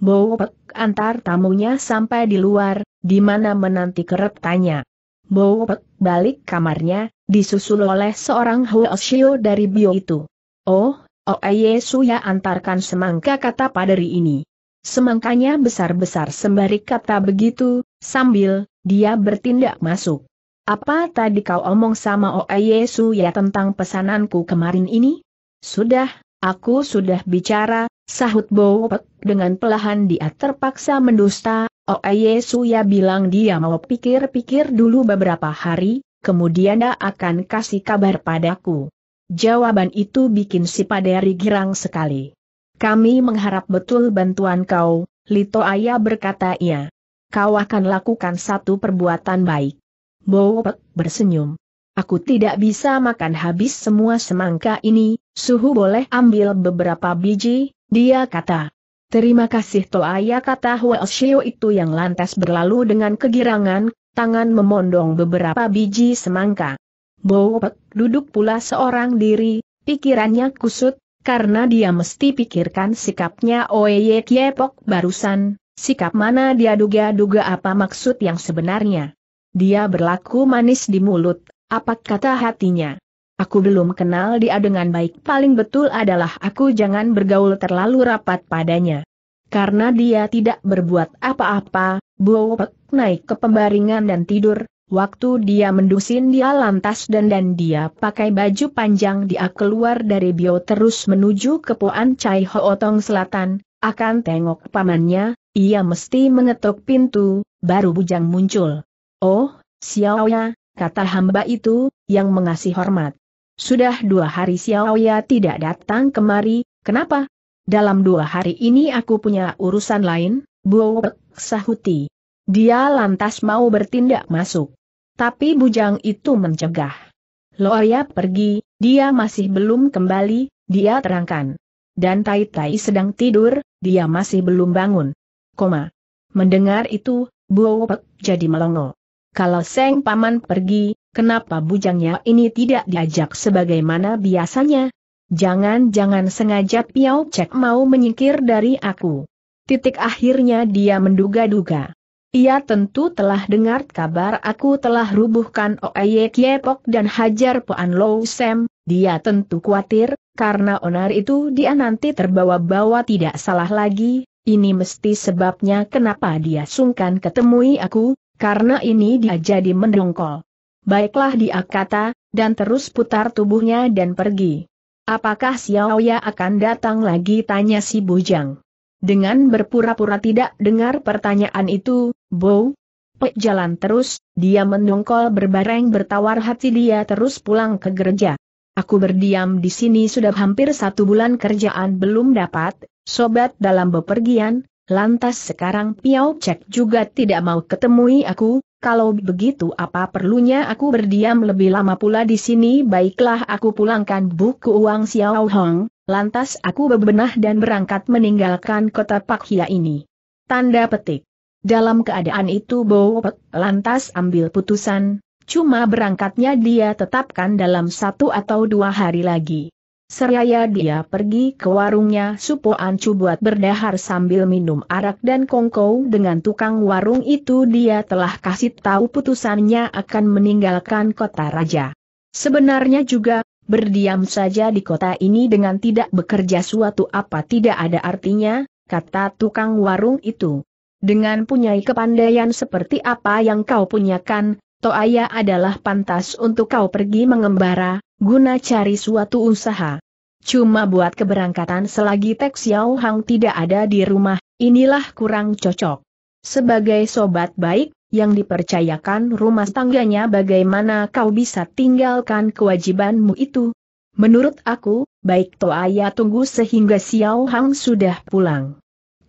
Bowopek antar tamunya sampai di luar, di mana menanti kerep tanya. Bowopek balik kamarnya, disusul oleh seorang Huoshio dari bio itu. Oh, Oeye Suya antarkan semangka kata paderi ini. Semangkanya besar-besar sembari kata begitu, sambil, dia bertindak masuk. Apa tadi kau omong sama Oe Yesu ya tentang pesananku kemarin ini? Sudah, aku sudah bicara, sahut Bowpek dengan pelahan dia terpaksa mendusta, Oe Yesu ya bilang dia mau pikir-pikir dulu beberapa hari, kemudian dia akan kasih kabar padaku. Jawaban itu bikin si Paderi girang sekali. Kami mengharap betul bantuan kau, Lito Ayah berkata ia. Kau akan lakukan satu perbuatan baik. Bowopek bersenyum. Aku tidak bisa makan habis semua semangka ini, suhu boleh ambil beberapa biji, dia kata. Terima kasih Toaya kata Huashio itu yang lantas berlalu dengan kegirangan, tangan memondong beberapa biji semangka. Bowopek duduk pula seorang diri, pikirannya kusut, karena dia mesti pikirkan sikapnya oye Kiepok barusan, sikap mana dia duga-duga apa maksud yang sebenarnya. Dia berlaku manis di mulut, apa kata hatinya. Aku belum kenal dia dengan baik paling betul adalah aku jangan bergaul terlalu rapat padanya. Karena dia tidak berbuat apa-apa, Buopek naik ke pembaringan dan tidur, Waktu dia mendusin dia lantas dan dan dia pakai baju panjang dia keluar dari bio terus menuju ke Poan Chai Hootong Selatan, akan tengok pamannya, ia mesti mengetuk pintu, baru bujang muncul. Oh, Xiaoya, kata hamba itu, yang mengasih hormat. Sudah dua hari Xiaoya tidak datang kemari, kenapa? Dalam dua hari ini aku punya urusan lain, Buwek sahuti. Dia lantas mau bertindak masuk. Tapi bujang itu mencegah. Loya pergi, dia masih belum kembali, dia terangkan. Dan Tai Tai sedang tidur, dia masih belum bangun. Koma. Mendengar itu, Buopek jadi melongo. Kalau Seng Paman pergi, kenapa bujangnya ini tidak diajak sebagaimana biasanya? Jangan-jangan sengaja Piao Cek mau menyingkir dari aku. Titik akhirnya dia menduga-duga. Ia tentu telah dengar kabar aku telah rubuhkan Oeye Kiepok dan hajar Puan Low Sam, dia tentu khawatir, karena onar itu dia nanti terbawa-bawa tidak salah lagi, ini mesti sebabnya kenapa dia sungkan ketemui aku, karena ini dia jadi mendongkol. Baiklah dia kata, dan terus putar tubuhnya dan pergi. Apakah Xiaoya akan datang lagi tanya si Bujang. Dengan berpura-pura tidak dengar pertanyaan itu, Bo, Pek jalan terus, dia mendongkol berbareng bertawar hati dia terus pulang ke gereja. Aku berdiam di sini sudah hampir satu bulan kerjaan belum dapat, sobat dalam bepergian, lantas sekarang Piao Cek juga tidak mau ketemui aku, kalau begitu apa perlunya aku berdiam lebih lama pula di sini baiklah aku pulangkan buku uang Xiao Hong, Lantas aku bebenah dan berangkat meninggalkan kota Pakhia ini. Tanda petik. Dalam keadaan itu Bowopek lantas ambil putusan, cuma berangkatnya dia tetapkan dalam satu atau dua hari lagi. Seraya dia pergi ke warungnya Supo Ancu buat berdahar sambil minum arak dan kongkow dengan tukang warung itu dia telah kasih tahu putusannya akan meninggalkan kota raja. Sebenarnya juga, berdiam saja di kota ini dengan tidak bekerja suatu apa tidak ada artinya, kata tukang warung itu. Dengan punyai kepandaian seperti apa yang kau punyakan, Toaya adalah pantas untuk kau pergi mengembara, guna cari suatu usaha. Cuma buat keberangkatan selagi Tek Xiao Hang tidak ada di rumah, inilah kurang cocok. Sebagai sobat baik, yang dipercayakan rumah tangganya bagaimana kau bisa tinggalkan kewajibanmu itu? Menurut aku, baik Toaya tunggu sehingga Xiao Hang sudah pulang.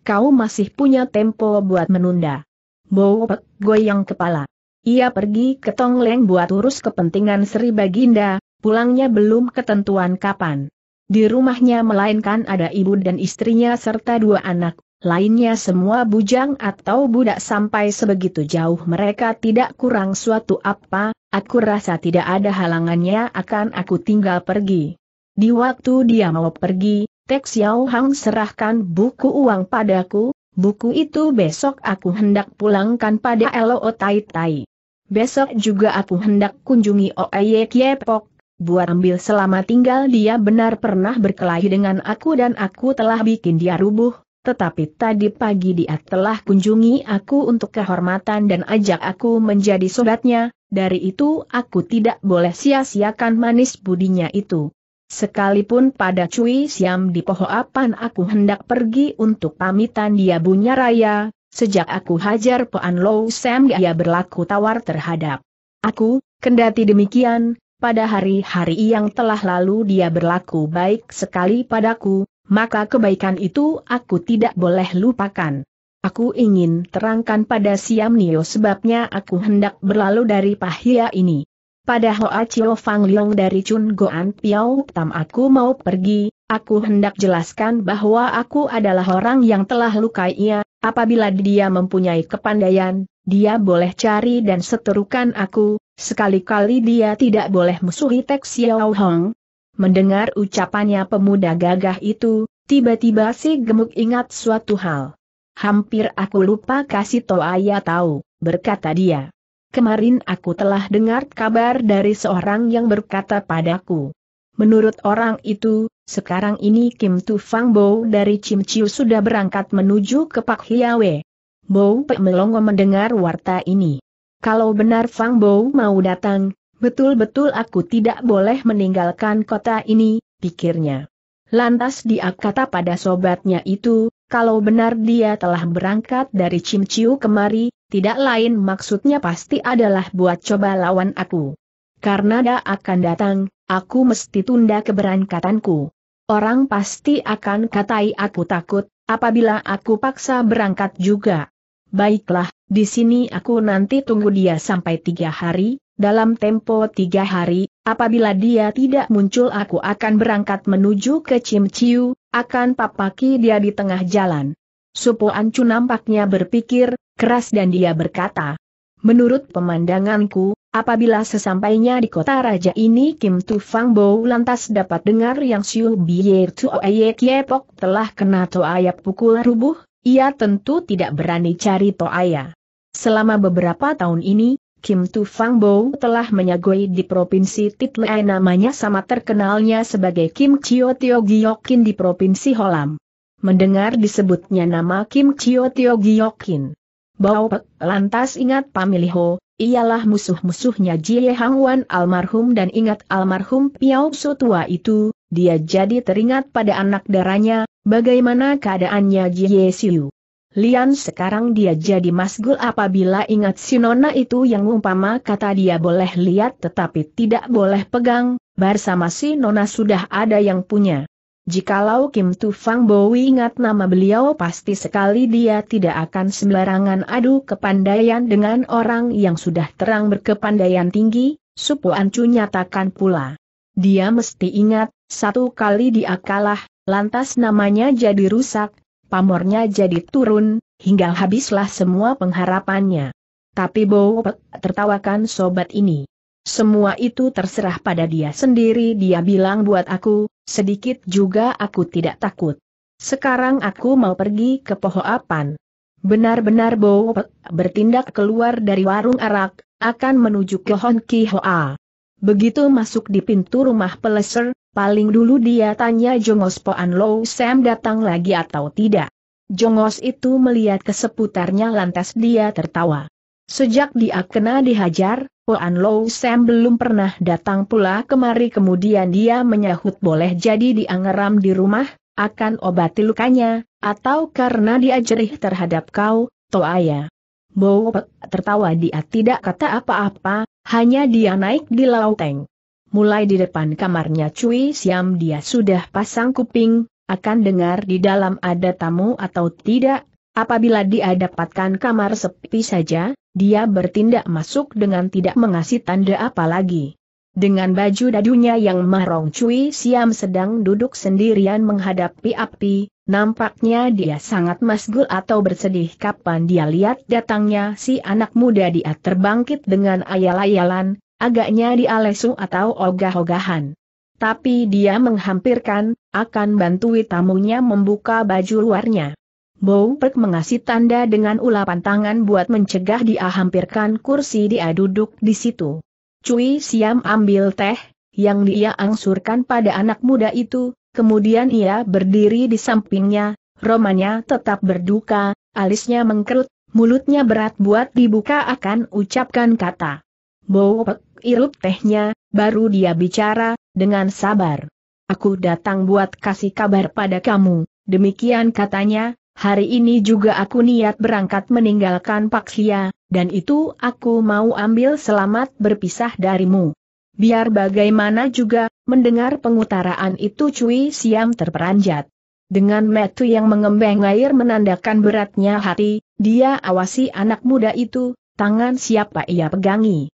Kau masih punya tempo buat menunda. Bowok goyang kepala. Ia pergi ke Tongleng buat urus kepentingan Sri Baginda, pulangnya belum ketentuan kapan. Di rumahnya melainkan ada ibu dan istrinya serta dua anak, lainnya semua bujang atau budak sampai sebegitu jauh mereka tidak kurang suatu apa, aku rasa tidak ada halangannya akan aku tinggal pergi. Di waktu dia mau pergi, Tek Xiao Hang serahkan buku uang padaku, buku itu besok aku hendak pulangkan pada Lo Tai Tai. Besok juga aku hendak kunjungi Oeye Kiepok, buat ambil selama tinggal dia benar pernah berkelahi dengan aku dan aku telah bikin dia rubuh, tetapi tadi pagi dia telah kunjungi aku untuk kehormatan dan ajak aku menjadi sobatnya, dari itu aku tidak boleh sia-siakan manis budinya itu. Sekalipun pada cuy Siam di Pohoapan aku hendak pergi untuk pamitan dia Bunya Raya, sejak aku hajar Poan Low Sam dia berlaku tawar terhadap aku, kendati demikian, pada hari-hari yang telah lalu dia berlaku baik sekali padaku, maka kebaikan itu aku tidak boleh lupakan. Aku ingin terangkan pada Siam Nio sebabnya aku hendak berlalu dari Pahia ini. Pada Hoa Chio Fang Liang dari Chun Goan Piao Tam aku mau pergi, aku hendak jelaskan bahwa aku adalah orang yang telah lukai ia, apabila dia mempunyai kepandaian, dia boleh cari dan seterukan aku, sekali-kali dia tidak boleh musuhi Tek Xiao Hong, Mendengar ucapannya pemuda gagah itu, tiba-tiba si gemuk ingat suatu hal. Hampir aku lupa kasih ayah tahu, berkata dia. Kemarin aku telah dengar kabar dari seorang yang berkata padaku. Menurut orang itu, sekarang ini Kim Tu Fang Bo dari Chim Chiu sudah berangkat menuju ke Pak Hiawe. Bo Pek Melongo mendengar warta ini. Kalau benar Fang Bo mau datang, Betul-betul aku tidak boleh meninggalkan kota ini, pikirnya. Lantas dia kata pada sobatnya itu, kalau benar dia telah berangkat dari Cimciu kemari, tidak lain maksudnya pasti adalah buat coba lawan aku. Karena dia akan datang, aku mesti tunda keberangkatanku. Orang pasti akan katai aku takut, apabila aku paksa berangkat juga. Baiklah, di sini aku nanti tunggu dia sampai tiga hari, dalam tempo tiga hari, apabila dia tidak muncul aku akan berangkat menuju ke Cimciu, akan papaki dia di tengah jalan. Supo Ancu nampaknya berpikir, keras dan dia berkata, Menurut pemandanganku, apabila sesampainya di kota raja ini Kim Tu Fang Bo lantas dapat dengar yang Siu Biye Tu Aye Kiepok telah kena Toaya pukul rubuh, ia tentu tidak berani cari Toaya. Selama beberapa tahun ini, Kim Tu Fang Bo telah menyagoi di provinsi Titlai namanya sama terkenalnya sebagai Kim Chio Tio Gyokin di provinsi Holam. Mendengar disebutnya nama Kim Chio Tio Gyokin. Bao Pek lantas ingat Pamiliho, ialah musuh-musuhnya Jie Hang Wan almarhum dan ingat almarhum Piao So tua itu, dia jadi teringat pada anak darahnya, bagaimana keadaannya Jie Siu. Lian sekarang dia jadi masgul apabila ingat si nona itu yang umpama kata dia boleh lihat tetapi tidak boleh pegang, bersama si nona sudah ada yang punya. Jikalau Kim Tu Fang Bowi ingat nama beliau pasti sekali dia tidak akan sembarangan adu kepandaian dengan orang yang sudah terang berkepandaian tinggi, Supu Ancu nyatakan pula. Dia mesti ingat, satu kali dia kalah, lantas namanya jadi rusak, pamornya jadi turun, hingga habislah semua pengharapannya. Tapi Bowpek tertawakan sobat ini. Semua itu terserah pada dia sendiri dia bilang buat aku, sedikit juga aku tidak takut. Sekarang aku mau pergi ke Pohoapan. Benar-benar Bowpek bertindak keluar dari warung arak, akan menuju ke Honki Hoa. Begitu masuk di pintu rumah peleser, Paling dulu dia tanya Jongos Poan Lo Sam datang lagi atau tidak. Jongos itu melihat keseputarnya lantas dia tertawa. Sejak dia kena dihajar, Poan Lo Sam belum pernah datang pula kemari kemudian dia menyahut boleh jadi diangeram di rumah, akan obati lukanya, atau karena dia jerih terhadap kau, Toaya. Bowo tertawa dia tidak kata apa-apa, hanya dia naik di lauteng mulai di depan kamarnya Cui Siam dia sudah pasang kuping, akan dengar di dalam ada tamu atau tidak, apabila dia dapatkan kamar sepi saja, dia bertindak masuk dengan tidak mengasih tanda apa lagi. Dengan baju dadunya yang marong Cui Siam sedang duduk sendirian menghadapi api, nampaknya dia sangat masgul atau bersedih kapan dia lihat datangnya si anak muda dia terbangkit dengan ayal-ayalan, Agaknya di Alesu atau ogah-ogahan. Tapi dia menghampirkan, akan bantui tamunya membuka baju luarnya. Bow Pek mengasih tanda dengan ulapan tangan buat mencegah dia hampirkan kursi dia duduk di situ. Cui Siam ambil teh, yang dia angsurkan pada anak muda itu, kemudian ia berdiri di sampingnya, romanya tetap berduka, alisnya mengkerut, mulutnya berat buat dibuka akan ucapkan kata. Mowok, irup tehnya, baru dia bicara, dengan sabar. Aku datang buat kasih kabar pada kamu, demikian katanya, hari ini juga aku niat berangkat meninggalkan Paksia, dan itu aku mau ambil selamat berpisah darimu. Biar bagaimana juga, mendengar pengutaraan itu Cui Siam terperanjat. Dengan metu yang mengembeng air menandakan beratnya hati, dia awasi anak muda itu, tangan siapa ia pegangi.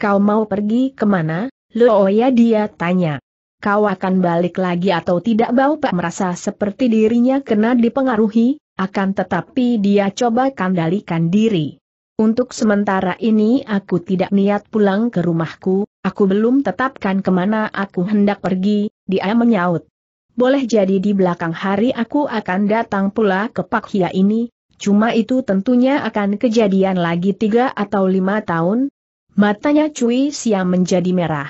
Kau mau pergi kemana? ya dia tanya. Kau akan balik lagi atau tidak Bau Pak merasa seperti dirinya kena dipengaruhi, akan tetapi dia coba kendalikan diri. Untuk sementara ini aku tidak niat pulang ke rumahku, aku belum tetapkan kemana aku hendak pergi, dia menyaut. Boleh jadi di belakang hari aku akan datang pula ke Pak Hia ini, cuma itu tentunya akan kejadian lagi tiga atau lima tahun, Matanya Cui Sia menjadi merah.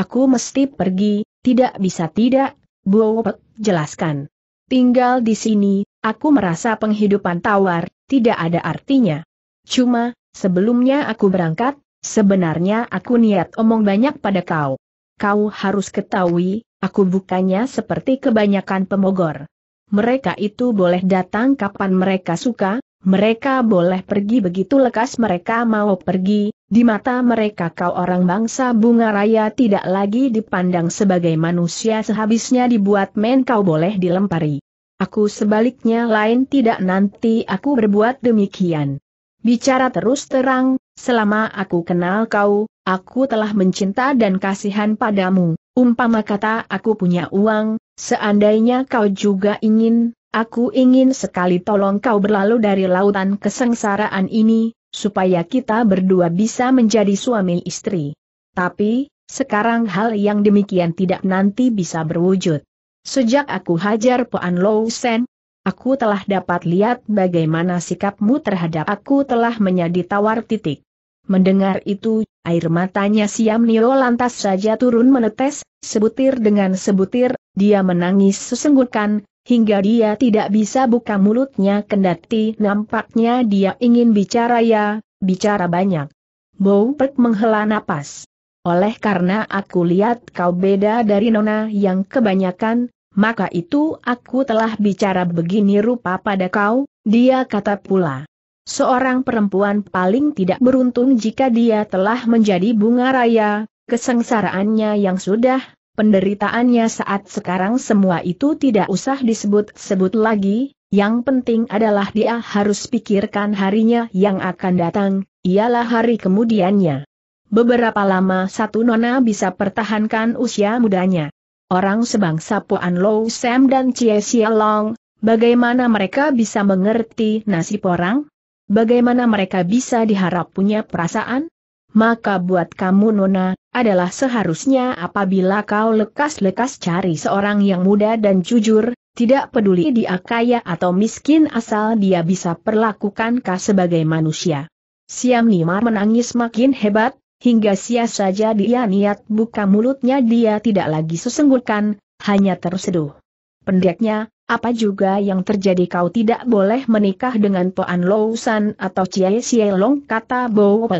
Aku mesti pergi, tidak bisa tidak, Buopek jelaskan. Tinggal di sini, aku merasa penghidupan tawar, tidak ada artinya. Cuma, sebelumnya aku berangkat, sebenarnya aku niat omong banyak pada kau. Kau harus ketahui, aku bukannya seperti kebanyakan pemogor. Mereka itu boleh datang kapan mereka suka, mereka boleh pergi begitu lekas mereka mau pergi, di mata mereka kau orang bangsa bunga raya tidak lagi dipandang sebagai manusia sehabisnya dibuat men kau boleh dilempari. Aku sebaliknya lain tidak nanti aku berbuat demikian. Bicara terus terang, selama aku kenal kau, aku telah mencinta dan kasihan padamu, umpama kata aku punya uang, seandainya kau juga ingin, aku ingin sekali tolong kau berlalu dari lautan kesengsaraan ini, supaya kita berdua bisa menjadi suami istri. Tapi, sekarang hal yang demikian tidak nanti bisa berwujud. Sejak aku hajar Puan Lou Sen, aku telah dapat lihat bagaimana sikapmu terhadap aku telah menjadi tawar titik. Mendengar itu, air matanya Siam Nio lantas saja turun menetes, sebutir dengan sebutir, dia menangis sesenggukan, hingga dia tidak bisa buka mulutnya kendati nampaknya dia ingin bicara ya, bicara banyak. Bow Pek menghela napas. Oleh karena aku lihat kau beda dari Nona yang kebanyakan, maka itu aku telah bicara begini rupa pada kau, dia kata pula. Seorang perempuan paling tidak beruntung jika dia telah menjadi bunga raya, kesengsaraannya yang sudah penderitaannya saat sekarang semua itu tidak usah disebut-sebut lagi, yang penting adalah dia harus pikirkan harinya yang akan datang, ialah hari kemudiannya. Beberapa lama satu nona bisa pertahankan usia mudanya. Orang sebangsa Puan Low Sam dan Chie Sia Long, bagaimana mereka bisa mengerti nasib orang? Bagaimana mereka bisa diharap punya perasaan? maka buat kamu Nona, adalah seharusnya apabila kau lekas-lekas cari seorang yang muda dan jujur, tidak peduli dia kaya atau miskin asal dia bisa perlakukan kau sebagai manusia. Siam Nimar menangis makin hebat, hingga sia saja dia niat buka mulutnya dia tidak lagi sesenggukan, hanya terseduh. Pendeknya, apa juga yang terjadi kau tidak boleh menikah dengan Poan Lousan atau Cie Cie Long kata Bo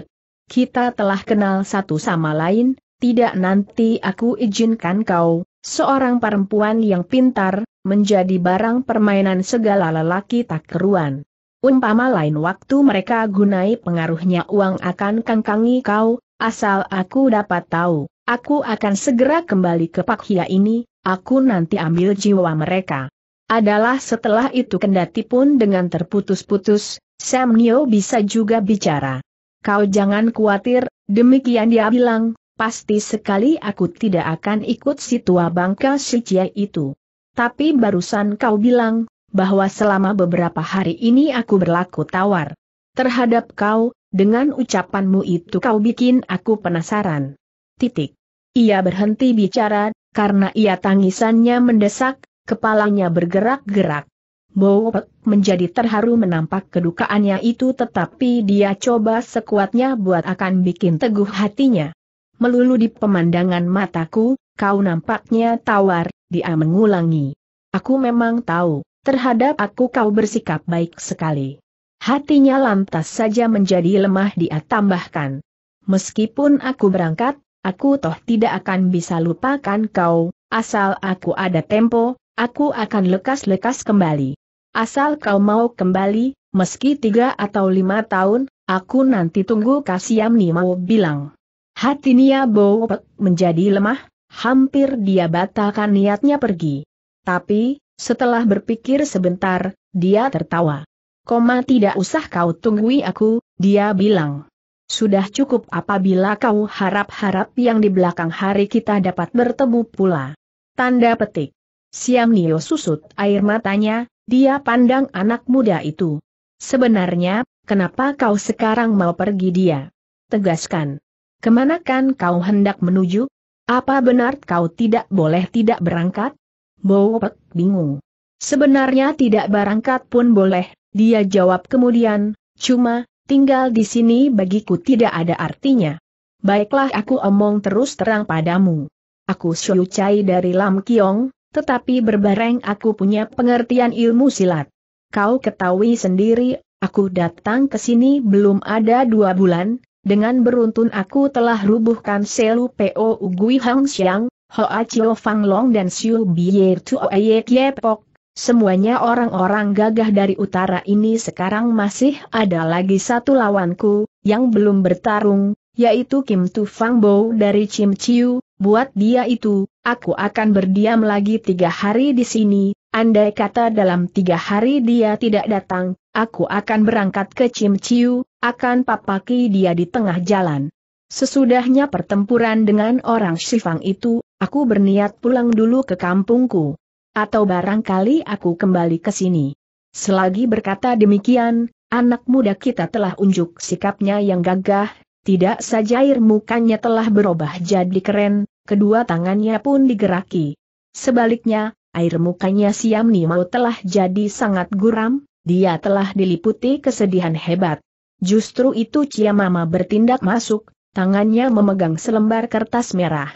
kita telah kenal satu sama lain, tidak nanti aku izinkan kau, seorang perempuan yang pintar, menjadi barang permainan segala lelaki tak keruan. Umpama lain waktu mereka gunai pengaruhnya uang akan kangkangi kau, asal aku dapat tahu, aku akan segera kembali ke pak Hia ini, aku nanti ambil jiwa mereka. Adalah setelah itu kendati pun dengan terputus-putus, Sam Nio bisa juga bicara. Kau jangan khawatir, demikian dia bilang, pasti sekali aku tidak akan ikut si tua bangka si Cia itu. Tapi barusan kau bilang, bahwa selama beberapa hari ini aku berlaku tawar. Terhadap kau, dengan ucapanmu itu kau bikin aku penasaran. Titik. Ia berhenti bicara, karena ia tangisannya mendesak, kepalanya bergerak-gerak. Mo menjadi terharu menampak kedukaannya itu tetapi dia coba sekuatnya buat akan bikin teguh hatinya. Melulu di pemandangan mataku, kau nampaknya tawar, dia mengulangi. Aku memang tahu, terhadap aku kau bersikap baik sekali. Hatinya lantas saja menjadi lemah dia tambahkan. Meskipun aku berangkat, aku toh tidak akan bisa lupakan kau, asal aku ada tempo, aku akan lekas-lekas kembali. Asal kau mau kembali, meski tiga atau lima tahun, aku nanti tunggu Kasiamni mau bilang. Hati Nia Bowpek menjadi lemah, hampir dia batalkan niatnya pergi. Tapi, setelah berpikir sebentar, dia tertawa. Koma tidak usah kau tunggui aku, dia bilang. Sudah cukup apabila kau harap-harap yang di belakang hari kita dapat bertemu pula. Tanda petik. Siam Nio susut air matanya, dia pandang anak muda itu. Sebenarnya, kenapa kau sekarang mau pergi dia? Tegaskan. Kemanakan kau hendak menuju? Apa benar kau tidak boleh tidak berangkat? Bowek bingung. Sebenarnya tidak berangkat pun boleh, dia jawab kemudian, cuma, tinggal di sini bagiku tidak ada artinya. Baiklah aku omong terus terang padamu. Aku Shou Chai dari Lam Kiong, tetapi berbareng aku punya pengertian ilmu silat. Kau ketahui sendiri, aku datang ke sini belum ada dua bulan, dengan beruntun aku telah rubuhkan Selu P.O. Ugui Hang Xiang, Hoa Chio Fang Long dan Siu Tuo Tuoye Kiepok. Semuanya orang-orang gagah dari utara ini sekarang masih ada lagi satu lawanku, yang belum bertarung, yaitu Kim Tu Fang Bo dari Chim Chiu, buat dia itu, aku akan berdiam lagi tiga hari di sini, andai kata dalam tiga hari dia tidak datang, aku akan berangkat ke Chim Chiu, akan papaki dia di tengah jalan. Sesudahnya pertempuran dengan orang Shifang itu, aku berniat pulang dulu ke kampungku. Atau barangkali aku kembali ke sini. Selagi berkata demikian, anak muda kita telah unjuk sikapnya yang gagah, tidak saja air mukanya telah berubah jadi keren, kedua tangannya pun digeraki. Sebaliknya, air mukanya Siam Nimau telah jadi sangat guram, dia telah diliputi kesedihan hebat. Justru itu Ciamama bertindak masuk, tangannya memegang selembar kertas merah.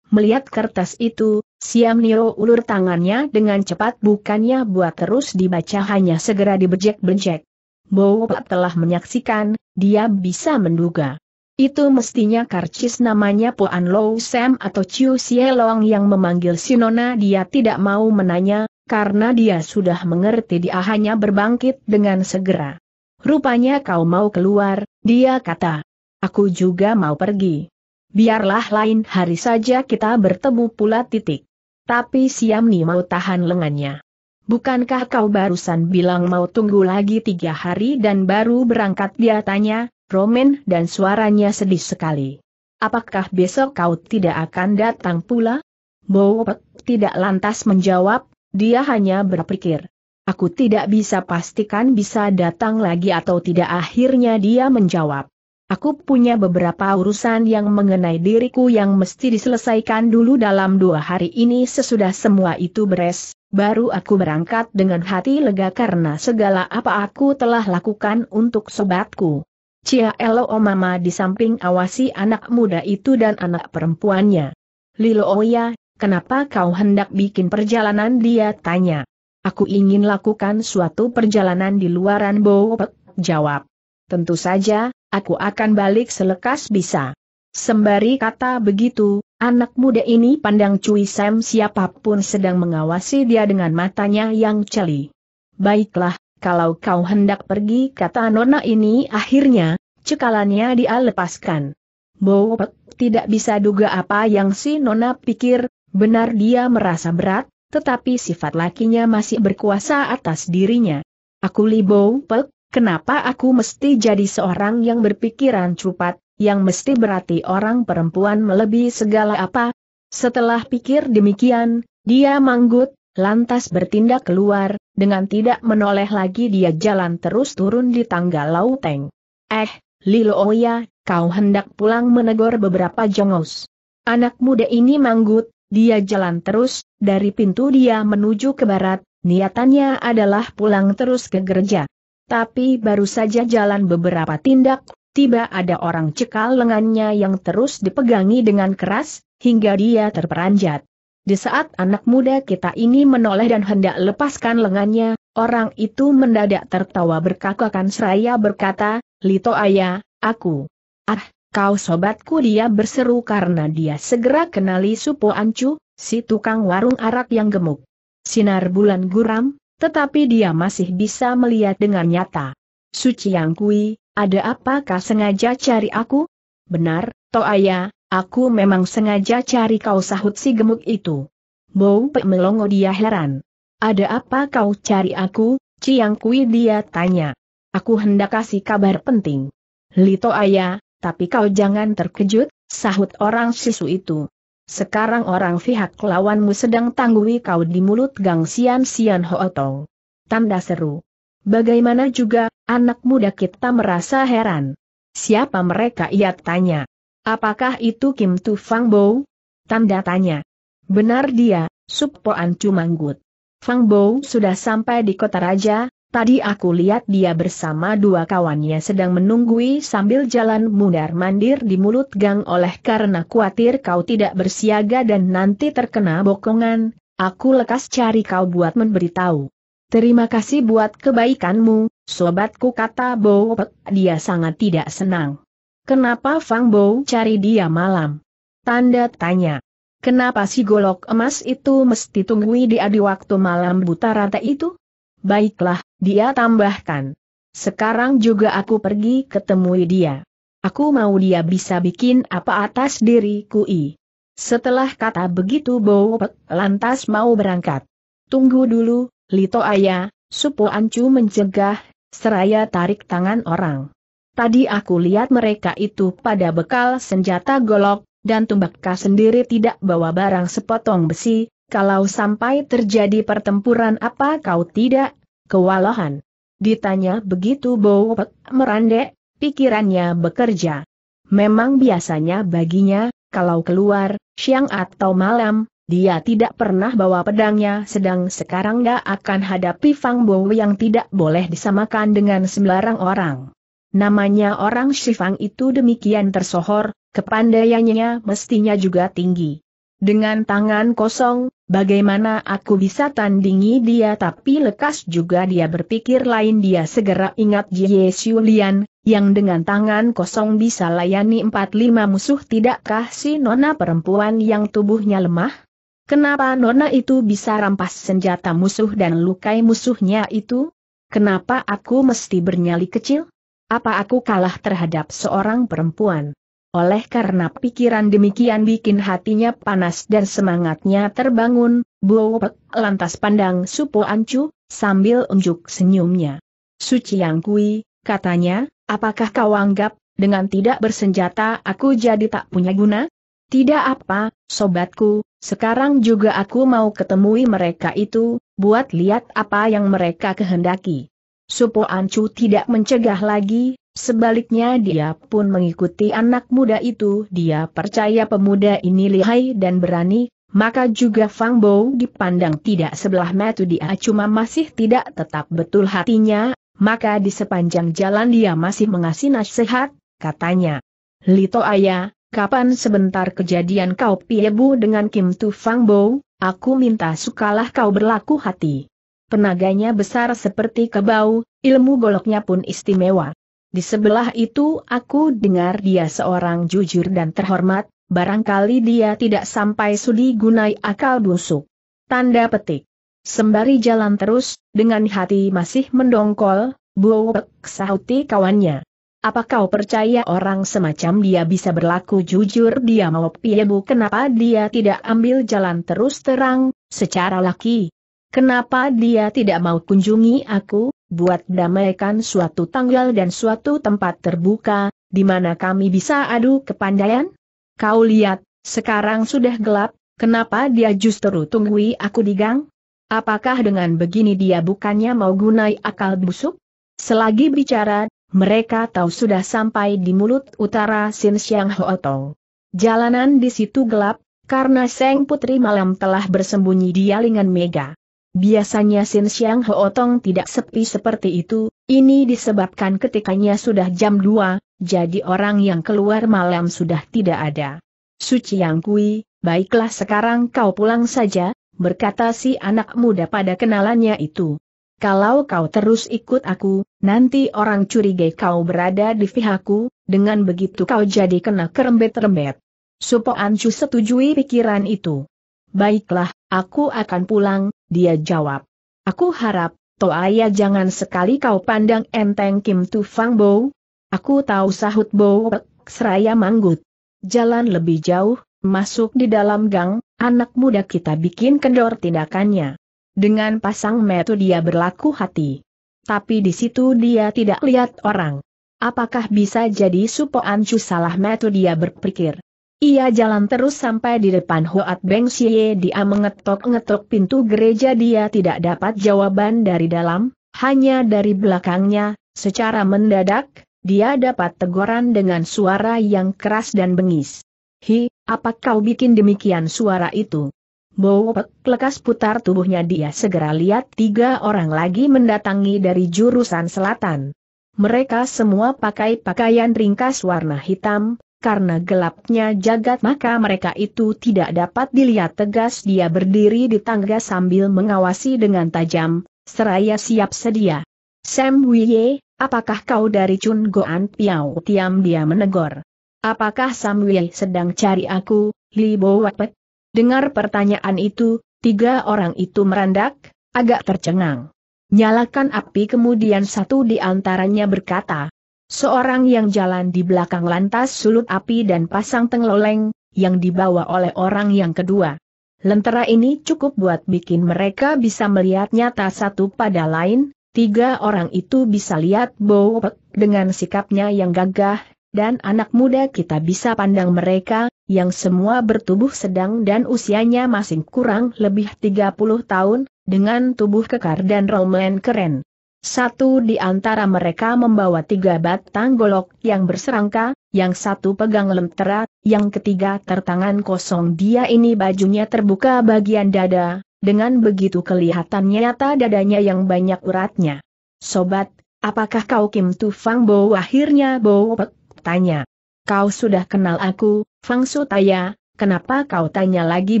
Melihat kertas itu, Siam Niro ulur tangannya dengan cepat bukannya buat terus dibaca hanya segera dibejek-bejek. Bowo telah menyaksikan, dia bisa menduga. Itu mestinya karcis namanya Puan Low Sam atau Chiu Sielong yang memanggil Sinona dia tidak mau menanya, karena dia sudah mengerti dia hanya berbangkit dengan segera. Rupanya kau mau keluar, dia kata. Aku juga mau pergi. Biarlah lain hari saja kita bertemu pula titik. Tapi Siamni mau tahan lengannya. Bukankah kau barusan bilang mau tunggu lagi tiga hari dan baru berangkat dia tanya, Romen dan suaranya sedih sekali. Apakah besok kau tidak akan datang pula? Bowopek tidak lantas menjawab, dia hanya berpikir. Aku tidak bisa pastikan bisa datang lagi atau tidak akhirnya dia menjawab. Aku punya beberapa urusan yang mengenai diriku yang mesti diselesaikan dulu dalam dua hari ini sesudah semua itu beres, baru aku berangkat dengan hati lega karena segala apa aku telah lakukan untuk sobatku. Cia Elo Mama di samping awasi anak muda itu dan anak perempuannya. Lilo Oya, kenapa kau hendak bikin perjalanan dia tanya. Aku ingin lakukan suatu perjalanan di luaran Bopek, jawab. Tentu saja, aku akan balik selekas bisa. Sembari kata begitu, anak muda ini pandang Cui Sam siapapun sedang mengawasi dia dengan matanya yang celi. Baiklah, kalau kau hendak pergi kata nona ini akhirnya, cekalannya dia lepaskan. Bopek, tidak bisa duga apa yang si nona pikir, benar dia merasa berat, tetapi sifat lakinya masih berkuasa atas dirinya. Aku Li Bopek, kenapa aku mesti jadi seorang yang berpikiran cupat, yang mesti berarti orang perempuan melebihi segala apa? Setelah pikir demikian, dia manggut, lantas bertindak keluar, dengan tidak menoleh lagi dia jalan terus turun di tangga Lauteng. Eh, Lilo Oya, oh kau hendak pulang menegur beberapa jongos. Anak muda ini manggut, dia jalan terus, dari pintu dia menuju ke barat, niatannya adalah pulang terus ke gereja. Tapi baru saja jalan beberapa tindak, tiba ada orang cekal lengannya yang terus dipegangi dengan keras, hingga dia terperanjat. Di saat anak muda kita ini menoleh dan hendak lepaskan lengannya, orang itu mendadak tertawa berkakakan seraya berkata, Lito ayah, aku. Ah, kau sobatku dia berseru karena dia segera kenali Supo Ancu, si tukang warung arak yang gemuk. Sinar bulan guram, tetapi dia masih bisa melihat dengan nyata. Suci Yang Kui, ada apakah sengaja cari aku? Benar, To Ayah. Aku memang sengaja cari kau sahut si gemuk itu. Bau pe melongo dia heran. Ada apa kau cari aku, Ciang Kui dia tanya. Aku hendak kasih kabar penting. Lito ayah, tapi kau jangan terkejut, sahut orang sisu itu. Sekarang orang pihak lawanmu sedang tanggui kau di mulut gang Sian Sian Ho Hootong. Tanda seru. Bagaimana juga, anak muda kita merasa heran. Siapa mereka ia tanya. Apakah itu Kim Tu Fang Bo? Tanda tanya. Benar dia, Supoan Cumanggut. Fang Bo sudah sampai di kota raja, tadi aku lihat dia bersama dua kawannya sedang menunggui sambil jalan mundar-mandir di mulut gang oleh karena khawatir kau tidak bersiaga dan nanti terkena bokongan, aku lekas cari kau buat memberitahu. Terima kasih buat kebaikanmu, sobatku kata Bo Pek. dia sangat tidak senang. Kenapa Fang Bo cari dia malam? Tanda tanya. Kenapa si golok emas itu mesti tunggui dia di waktu malam buta rata itu? Baiklah, dia tambahkan. Sekarang juga aku pergi ketemui dia. Aku mau dia bisa bikin apa atas diriku i. Setelah kata begitu Pek, lantas mau berangkat. Tunggu dulu, Lito Ayah, Supo Ancu mencegah, seraya tarik tangan orang. Tadi aku lihat mereka itu pada bekal senjata golok, dan Tumbakka sendiri tidak bawa barang sepotong besi, kalau sampai terjadi pertempuran apa kau tidak kewalahan. Ditanya begitu Bowpek merandek, pikirannya bekerja. Memang biasanya baginya, kalau keluar, siang atau malam, dia tidak pernah bawa pedangnya sedang sekarang gak akan hadapi Fang Bo yang tidak boleh disamakan dengan sembarang orang. Namanya orang Shifang itu demikian tersohor, kepandaiannya mestinya juga tinggi. Dengan tangan kosong, bagaimana aku bisa tandingi dia tapi lekas juga dia berpikir lain dia segera ingat Jie Lian, yang dengan tangan kosong bisa layani empat lima musuh tidakkah si nona perempuan yang tubuhnya lemah? Kenapa nona itu bisa rampas senjata musuh dan lukai musuhnya itu? Kenapa aku mesti bernyali kecil? Apa aku kalah terhadap seorang perempuan? Oleh karena pikiran demikian bikin hatinya panas dan semangatnya terbangun, Buopek lantas pandang Supo Ancu, sambil unjuk senyumnya. Suci Yang Kui, katanya, apakah kau anggap, dengan tidak bersenjata aku jadi tak punya guna? Tidak apa, sobatku, sekarang juga aku mau ketemui mereka itu, buat lihat apa yang mereka kehendaki. Supo Ancu tidak mencegah lagi, sebaliknya dia pun mengikuti anak muda itu. Dia percaya pemuda ini lihai dan berani, maka juga Fang Bo dipandang tidak sebelah mata dia cuma masih tidak tetap betul hatinya, maka di sepanjang jalan dia masih mengasih nasihat, katanya. Lito Ayah, kapan sebentar kejadian kau piebu dengan Kim Tu Fang Bo, aku minta sukalah kau berlaku hati. Tenaganya besar seperti kebau, ilmu goloknya pun istimewa. Di sebelah itu aku dengar dia seorang jujur dan terhormat, barangkali dia tidak sampai sudi gunai akal busuk. Tanda petik. Sembari jalan terus, dengan hati masih mendongkol, buwek sahuti kawannya. Apa kau percaya orang semacam dia bisa berlaku jujur dia mau piebu iya, kenapa dia tidak ambil jalan terus terang, secara laki, Kenapa dia tidak mau kunjungi aku, buat damaikan suatu tanggal dan suatu tempat terbuka, di mana kami bisa adu kepandaian? Kau lihat, sekarang sudah gelap, kenapa dia justru tunggui aku di gang? Apakah dengan begini dia bukannya mau gunai akal busuk? Selagi bicara, mereka tahu sudah sampai di mulut utara Sin Siang Hootong. Jalanan di situ gelap, karena Seng Putri Malam telah bersembunyi di alingan mega. Biasanya Sin Ho Hootong tidak sepi seperti itu, ini disebabkan ketikanya sudah jam 2, jadi orang yang keluar malam sudah tidak ada. Suci Yang Kui, baiklah sekarang kau pulang saja, berkata si anak muda pada kenalannya itu. Kalau kau terus ikut aku, nanti orang curiga kau berada di pihakku, dengan begitu kau jadi kena kerembet-rembet. Supo Anju setujui pikiran itu. Baiklah, aku akan pulang, dia jawab. Aku harap, Toaya jangan sekali kau pandang enteng Kim Tu Fang Bo. Aku tahu sahut Bo seraya manggut. Jalan lebih jauh, masuk di dalam gang, anak muda kita bikin kendor tindakannya. Dengan pasang metu dia berlaku hati. Tapi di situ dia tidak lihat orang. Apakah bisa jadi Supo Ancu salah metu dia berpikir. Ia jalan terus sampai di depan Hoat Beng Xie dia mengetok-ngetok pintu gereja dia tidak dapat jawaban dari dalam, hanya dari belakangnya, secara mendadak, dia dapat teguran dengan suara yang keras dan bengis. Hi, apa kau bikin demikian suara itu? Bowopek lekas putar tubuhnya dia segera lihat tiga orang lagi mendatangi dari jurusan selatan. Mereka semua pakai pakaian ringkas warna hitam, karena gelapnya jagat maka mereka itu tidak dapat dilihat tegas dia berdiri di tangga sambil mengawasi dengan tajam, seraya siap sedia. Sam Wiye, apakah kau dari Chun Goan Piao? Tiam dia menegur. Apakah Sam Wiye sedang cari aku, Li Bo Wapet? Dengar pertanyaan itu, tiga orang itu merandak, agak tercengang. Nyalakan api kemudian satu di antaranya berkata, Seorang yang jalan di belakang lantas sulut api dan pasang tengloleng, yang dibawa oleh orang yang kedua. Lentera ini cukup buat bikin mereka bisa melihat nyata satu pada lain, tiga orang itu bisa lihat Bowpek dengan sikapnya yang gagah, dan anak muda kita bisa pandang mereka, yang semua bertubuh sedang dan usianya masing kurang lebih 30 tahun, dengan tubuh kekar dan romen keren. Satu di antara mereka membawa tiga batang golok yang berserangka, yang satu pegang lentera, yang ketiga tertangan kosong dia ini bajunya terbuka bagian dada, dengan begitu kelihatan nyata dadanya yang banyak uratnya. Sobat, apakah kau Kim Tu Fang Bo akhirnya Bo Pek? Tanya. Kau sudah kenal aku, Fang Taya. kenapa kau tanya lagi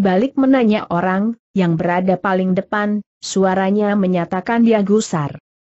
balik menanya orang, yang berada paling depan, suaranya menyatakan dia gusar.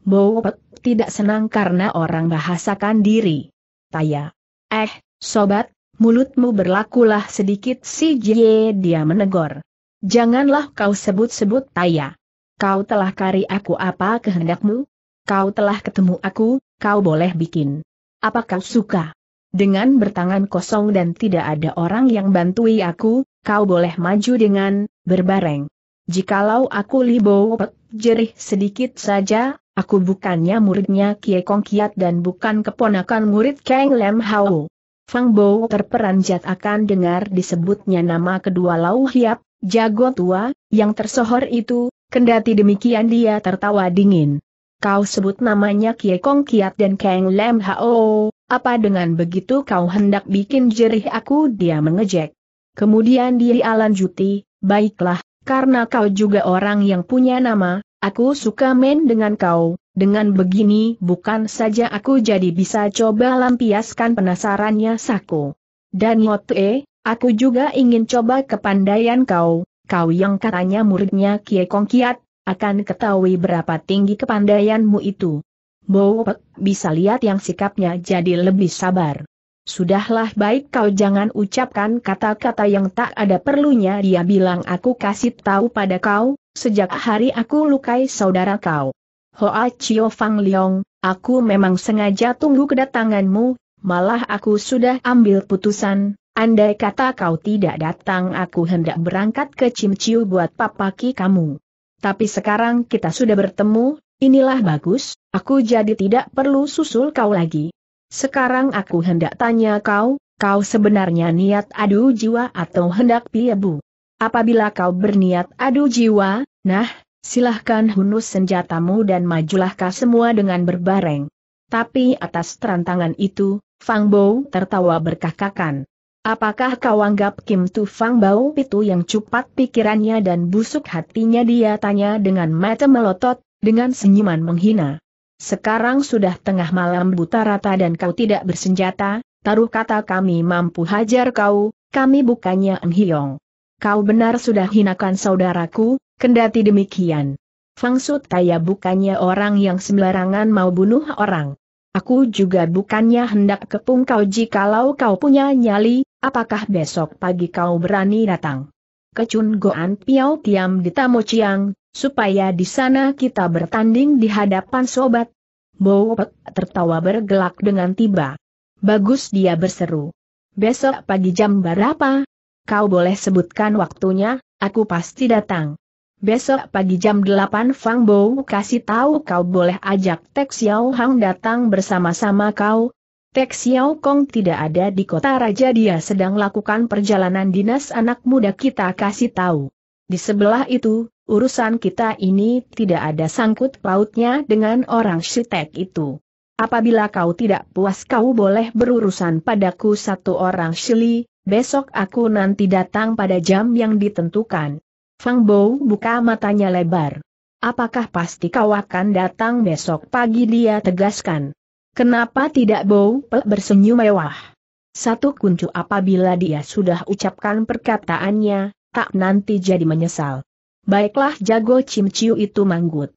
Bopet tidak senang karena orang bahasakan diri. Taya. Eh, sobat, mulutmu berlakulah sedikit si Jie dia menegur. Janganlah kau sebut-sebut Taya. Kau telah kari aku apa kehendakmu? Kau telah ketemu aku, kau boleh bikin. Apa kau suka? Dengan bertangan kosong dan tidak ada orang yang bantui aku, kau boleh maju dengan, berbareng. Jikalau aku libo, jerih sedikit saja, Aku bukannya muridnya Kie Kong Kiat dan bukan keponakan murid Kang Lam Hao. Fang Bo terperanjat akan dengar disebutnya nama kedua Lau Hiap, jago tua, yang tersohor itu, kendati demikian dia tertawa dingin. Kau sebut namanya Kie Kong Kiat dan Kang Lam Hao, apa dengan begitu kau hendak bikin jerih aku dia mengejek. Kemudian dia lanjuti, baiklah, karena kau juga orang yang punya nama, Aku suka main dengan kau, dengan begini bukan saja aku jadi bisa coba lampiaskan penasarannya saku. Dan Ngote, aku juga ingin coba kepandaian kau, kau yang katanya muridnya Kie Kong Kiat, akan ketahui berapa tinggi kepandaianmu itu. Bowpek bisa lihat yang sikapnya jadi lebih sabar. Sudahlah baik kau jangan ucapkan kata-kata yang tak ada perlunya dia bilang aku kasih tahu pada kau, Sejak hari aku lukai saudara kau. Hoa Chio Fang Leong, aku memang sengaja tunggu kedatanganmu, malah aku sudah ambil putusan, andai kata kau tidak datang aku hendak berangkat ke Chiu buat papaki kamu. Tapi sekarang kita sudah bertemu, inilah bagus, aku jadi tidak perlu susul kau lagi. Sekarang aku hendak tanya kau, kau sebenarnya niat adu jiwa atau hendak piebu? Apabila kau berniat adu jiwa, nah, silahkan hunus senjatamu dan majulah kau semua dengan berbareng. Tapi atas terantangan itu, Fang Bao tertawa berkakakan. Apakah kau anggap Kim Tu Fang Bao itu yang cepat pikirannya dan busuk hatinya dia tanya dengan mata melotot, dengan senyuman menghina. Sekarang sudah tengah malam buta rata dan kau tidak bersenjata, taruh kata kami mampu hajar kau, kami bukannya Hiong kau benar sudah hinakan saudaraku, kendati demikian. Fangsu Taya bukannya orang yang sembarangan mau bunuh orang. Aku juga bukannya hendak kepung kau jikalau kau punya nyali, apakah besok pagi kau berani datang? Kecun Goan Piao Tiam di Tamo Chiang, supaya di sana kita bertanding di hadapan sobat. Bowpek tertawa bergelak dengan tiba. Bagus dia berseru. Besok pagi jam berapa, kau boleh sebutkan waktunya, aku pasti datang. Besok pagi jam 8 Fang Bou kasih tahu kau boleh ajak Tek Xiao Hang datang bersama-sama kau. Tek Xiao Kong tidak ada di kota raja dia sedang lakukan perjalanan dinas anak muda kita kasih tahu. Di sebelah itu, urusan kita ini tidak ada sangkut pautnya dengan orang Shitek itu. Apabila kau tidak puas kau boleh berurusan padaku satu orang Shili, besok aku nanti datang pada jam yang ditentukan. Fang Bou buka matanya lebar. Apakah pasti kau akan datang besok pagi dia tegaskan. Kenapa tidak Bou Pe bersenyum mewah? Satu kuncu apabila dia sudah ucapkan perkataannya, tak nanti jadi menyesal. Baiklah jago cimciu itu manggut.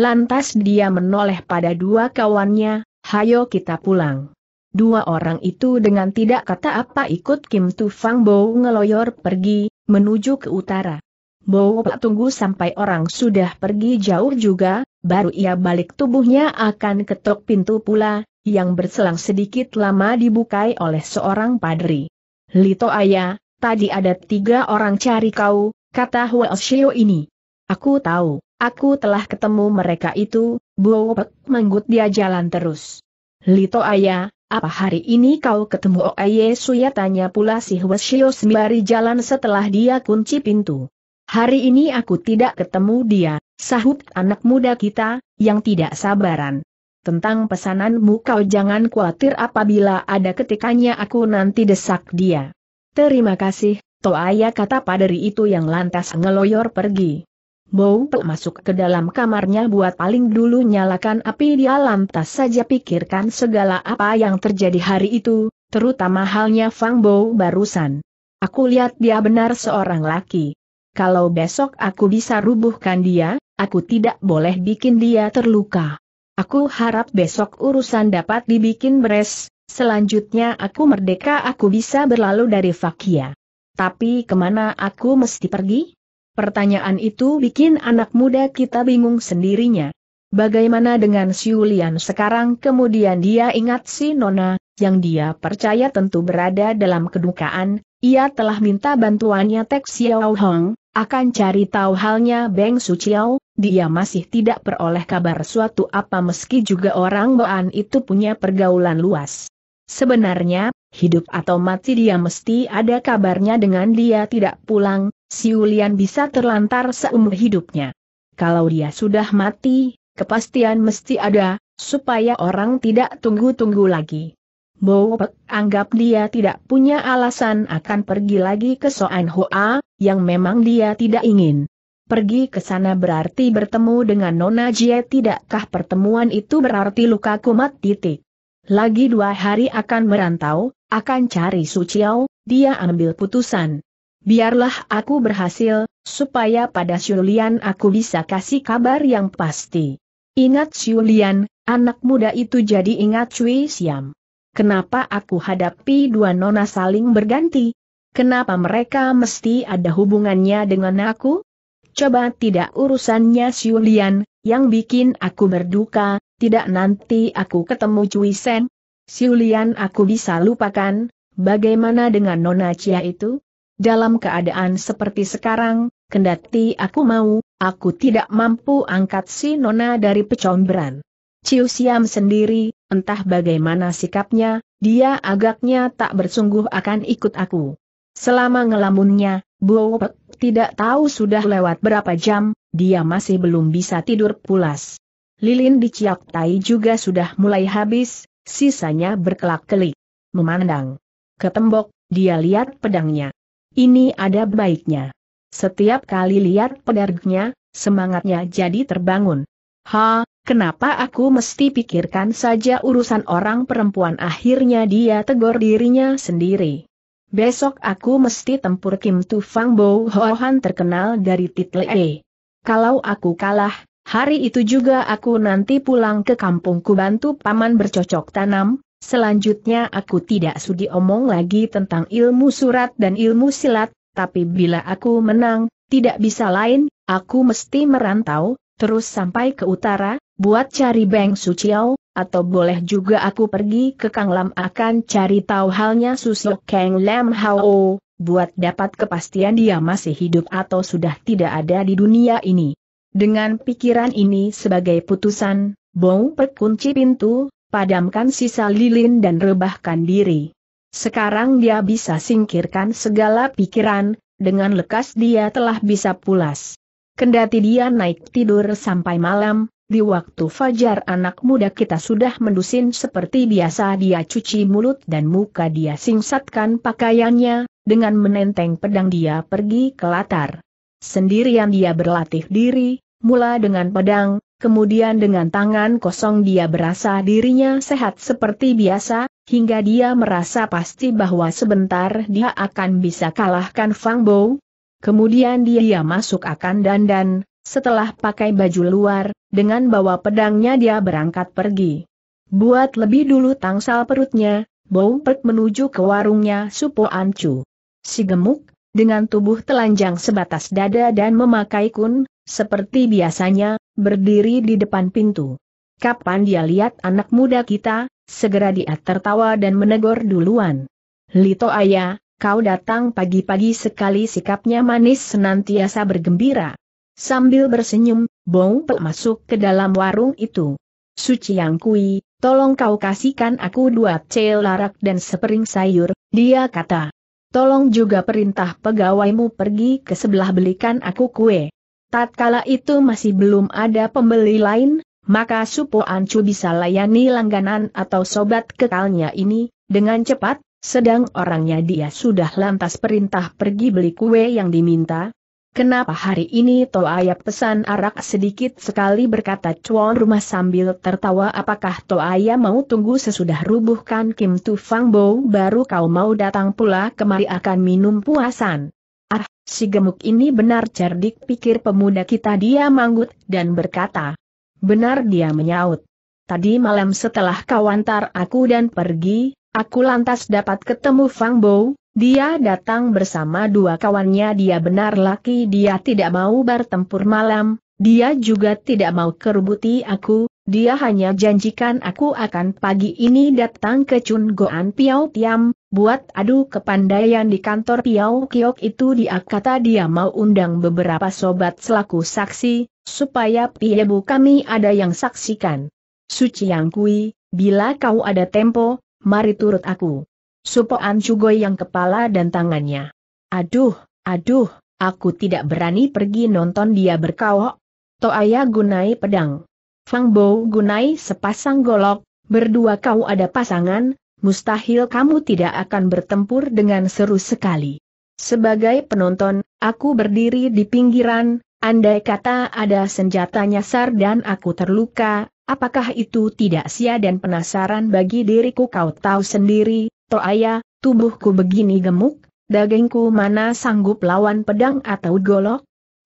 Lantas dia menoleh pada dua kawannya, hayo kita pulang. Dua orang itu dengan tidak kata apa ikut Kim Tu Fang Bo ngeloyor pergi, menuju ke utara. Bo Pak tunggu sampai orang sudah pergi jauh juga, baru ia balik tubuhnya akan ketok pintu pula, yang berselang sedikit lama dibukai oleh seorang padri. Lito Ayah, tadi ada tiga orang cari kau, kata Huo Xiao ini. Aku tahu, aku telah ketemu mereka itu, Bo Pak manggut dia jalan terus. Lito Ayah, apa hari ini kau ketemu Oye Suya? Tanya pula si Hwasyo sembari jalan setelah dia kunci pintu. Hari ini aku tidak ketemu dia, sahut anak muda kita, yang tidak sabaran. Tentang pesananmu kau jangan khawatir apabila ada ketikanya aku nanti desak dia. Terima kasih, Toaya kata paderi itu yang lantas ngeloyor pergi. Bow Bau masuk ke dalam kamarnya buat paling dulu nyalakan api dia lantas saja pikirkan segala apa yang terjadi hari itu, terutama halnya Fang Bow barusan. Aku lihat dia benar seorang laki. Kalau besok aku bisa rubuhkan dia, aku tidak boleh bikin dia terluka. Aku harap besok urusan dapat dibikin beres, selanjutnya aku merdeka aku bisa berlalu dari Fakia. Tapi kemana aku mesti pergi? Pertanyaan itu bikin anak muda kita bingung sendirinya. Bagaimana dengan Siulian sekarang kemudian dia ingat si Nona, yang dia percaya tentu berada dalam kedukaan, ia telah minta bantuannya Tek Xiao Hong, akan cari tahu halnya Beng Su Chiao, dia masih tidak peroleh kabar suatu apa meski juga orang Boan itu punya pergaulan luas. Sebenarnya, hidup atau mati dia mesti ada kabarnya dengan dia tidak pulang, Si Siulian bisa terlantar seumur hidupnya. Kalau dia sudah mati, kepastian mesti ada, supaya orang tidak tunggu-tunggu lagi. Bowpek anggap dia tidak punya alasan akan pergi lagi ke Soan Hoa, yang memang dia tidak ingin. Pergi ke sana berarti bertemu dengan Nona Jie tidakkah pertemuan itu berarti luka kumat titik. Lagi dua hari akan merantau, akan cari Suciao, dia ambil putusan. Biarlah aku berhasil, supaya pada Xulian aku bisa kasih kabar yang pasti. Ingat Xulian, anak muda itu jadi ingat Cui Siam. Kenapa aku hadapi dua nona saling berganti? Kenapa mereka mesti ada hubungannya dengan aku? Coba tidak urusannya Xulian, yang bikin aku berduka, tidak nanti aku ketemu Cui Sen. Xulian aku bisa lupakan, bagaimana dengan nona Cia itu? dalam keadaan seperti sekarang, kendati aku mau, aku tidak mampu angkat si Nona dari pecombran. Ciu Siam sendiri, entah bagaimana sikapnya, dia agaknya tak bersungguh akan ikut aku. Selama ngelamunnya, Buopek tidak tahu sudah lewat berapa jam, dia masih belum bisa tidur pulas. Lilin di Ciak Tai juga sudah mulai habis, sisanya berkelak-kelik. Memandang ke tembok, dia lihat pedangnya. Ini ada baiknya. Setiap kali lihat pedargnya, semangatnya jadi terbangun. Ha, kenapa aku mesti pikirkan saja urusan orang perempuan akhirnya dia tegur dirinya sendiri. Besok aku mesti tempur Kim Tu Fang Bo Hohan terkenal dari title E. Kalau aku kalah, hari itu juga aku nanti pulang ke kampungku bantu paman bercocok tanam, Selanjutnya aku tidak sudi omong lagi tentang ilmu surat dan ilmu silat, tapi bila aku menang, tidak bisa lain, aku mesti merantau, terus sampai ke utara, buat cari Beng Suciao, atau boleh juga aku pergi ke Kang Lam akan cari tahu halnya Susok Kang Lam Hao, buat dapat kepastian dia masih hidup atau sudah tidak ada di dunia ini. Dengan pikiran ini sebagai putusan, Bong perkunci pintu, padamkan sisa lilin dan rebahkan diri. Sekarang dia bisa singkirkan segala pikiran, dengan lekas dia telah bisa pulas. Kendati dia naik tidur sampai malam, di waktu fajar anak muda kita sudah mendusin seperti biasa dia cuci mulut dan muka dia singsatkan pakaiannya, dengan menenteng pedang dia pergi ke latar. Sendirian dia berlatih diri, mula dengan pedang, Kemudian dengan tangan kosong dia berasa dirinya sehat seperti biasa, hingga dia merasa pasti bahwa sebentar dia akan bisa kalahkan Fang Bo. Kemudian dia masuk akan dandan, setelah pakai baju luar, dengan bawa pedangnya dia berangkat pergi. Buat lebih dulu tangsal perutnya, Bow Pek menuju ke warungnya Supo Ancu. Si gemuk, dengan tubuh telanjang sebatas dada dan memakai kun, seperti biasanya, berdiri di depan pintu. Kapan dia lihat anak muda kita, segera dia tertawa dan menegur duluan. Lito ayah, kau datang pagi-pagi sekali sikapnya manis senantiasa bergembira. Sambil bersenyum, Bong Pe masuk ke dalam warung itu. Suci Yang Kui, tolong kau kasihkan aku dua cel larak dan sepering sayur, dia kata. Tolong juga perintah pegawaimu pergi ke sebelah belikan aku kue. Tatkala itu masih belum ada pembeli lain, maka Supo Ancu bisa layani langganan atau sobat kekalnya ini, dengan cepat, sedang orangnya dia sudah lantas perintah pergi beli kue yang diminta. Kenapa hari ini Toayap pesan arak sedikit sekali berkata cuan rumah sambil tertawa apakah Toaya mau tunggu sesudah rubuhkan Kim Tu Fang Bo baru kau mau datang pula kemari akan minum puasan. Ah, si gemuk ini benar cerdik pikir pemuda kita dia manggut dan berkata. Benar dia menyaut. Tadi malam setelah kawantar aku dan pergi, aku lantas dapat ketemu Fang Bo, dia datang bersama dua kawannya dia benar laki dia tidak mau bertempur malam, dia juga tidak mau kerubuti aku, dia hanya janjikan aku akan pagi ini datang ke Chun Goan Piao Tiam, buat adu kepandaian di kantor Piao Kiok itu dia kata dia mau undang beberapa sobat selaku saksi, supaya Piebu kami ada yang saksikan. Suci Yang Kui, bila kau ada tempo, mari turut aku. Supoan Chugoi yang kepala dan tangannya. Aduh, aduh, aku tidak berani pergi nonton dia berkauk. Toaya gunai pedang. Fang Bo gunai sepasang golok, berdua kau ada pasangan, mustahil kamu tidak akan bertempur dengan seru sekali. Sebagai penonton, aku berdiri di pinggiran, andai kata ada senjata nyasar dan aku terluka, apakah itu tidak sia dan penasaran bagi diriku kau tahu sendiri, Toaya, tubuhku begini gemuk, dagingku mana sanggup lawan pedang atau golok?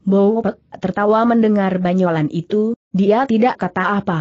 Bo tertawa mendengar banyolan itu, dia tidak kata apa.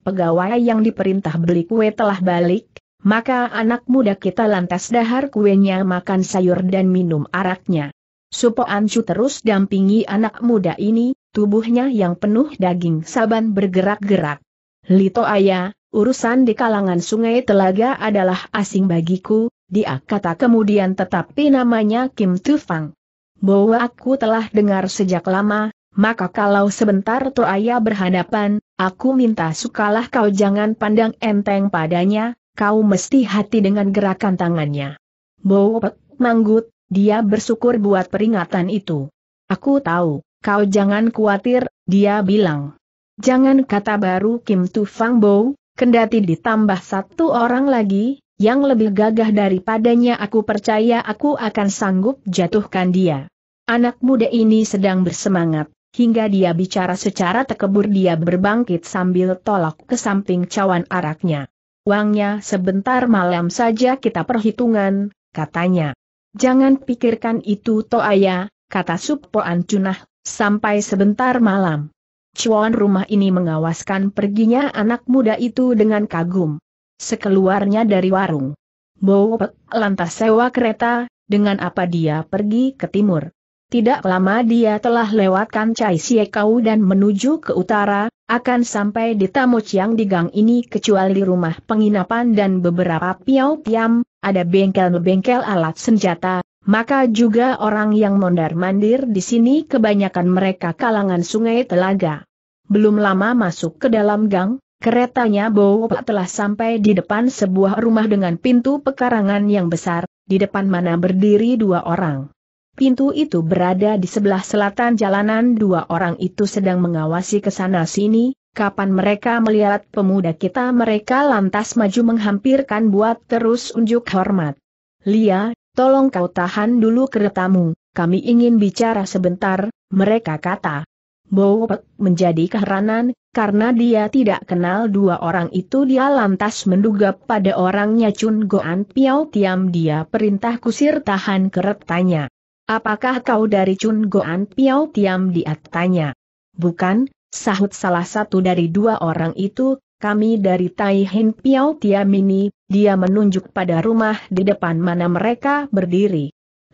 Pegawai yang diperintah beli kue telah balik, maka anak muda kita lantas dahar kuenya makan sayur dan minum araknya. Supo Ancu terus dampingi anak muda ini, tubuhnya yang penuh daging saban bergerak-gerak. Lito Ayah, urusan di kalangan sungai telaga adalah asing bagiku, dia kata kemudian tetapi namanya Kim Tufang bahwa aku telah dengar sejak lama, maka kalau sebentar Toaya berhadapan, aku minta sukalah kau jangan pandang enteng padanya, kau mesti hati dengan gerakan tangannya. Bowek, manggut, dia bersyukur buat peringatan itu. Aku tahu, kau jangan khawatir, dia bilang. Jangan kata baru Kim Tufang Bow, kendati ditambah satu orang lagi, yang lebih gagah daripadanya aku percaya aku akan sanggup jatuhkan dia. Anak muda ini sedang bersemangat, hingga dia bicara secara tekebur dia berbangkit sambil tolak ke samping cawan araknya. Uangnya sebentar malam saja kita perhitungan, katanya. Jangan pikirkan itu Toaya, kata Supoan Cunah, sampai sebentar malam. Cuan rumah ini mengawaskan perginya anak muda itu dengan kagum sekeluarnya dari warung. Bowpek lantas sewa kereta, dengan apa dia pergi ke timur. Tidak lama dia telah lewatkan Cai Siekau dan menuju ke utara, akan sampai di Tamochiang di gang ini kecuali rumah penginapan dan beberapa piau piam, ada bengkel-bengkel alat senjata, maka juga orang yang mondar-mandir di sini kebanyakan mereka kalangan sungai telaga. Belum lama masuk ke dalam gang, Keretanya Bowopak telah sampai di depan sebuah rumah dengan pintu pekarangan yang besar, di depan mana berdiri dua orang. Pintu itu berada di sebelah selatan jalanan dua orang itu sedang mengawasi ke sana sini, kapan mereka melihat pemuda kita mereka lantas maju menghampirkan buat terus unjuk hormat. Lia, tolong kau tahan dulu keretamu, kami ingin bicara sebentar, mereka kata. Bo menjadi keheranan, karena dia tidak kenal dua orang itu dia lantas menduga pada orangnya Chun Goan Piao Tiam dia perintah kusir tahan keret tanya. Apakah kau dari Chun Goan Piao Tiam dia tanya. Bukan, sahut salah satu dari dua orang itu, kami dari Tai Hin Piao Tiam ini, dia menunjuk pada rumah di depan mana mereka berdiri.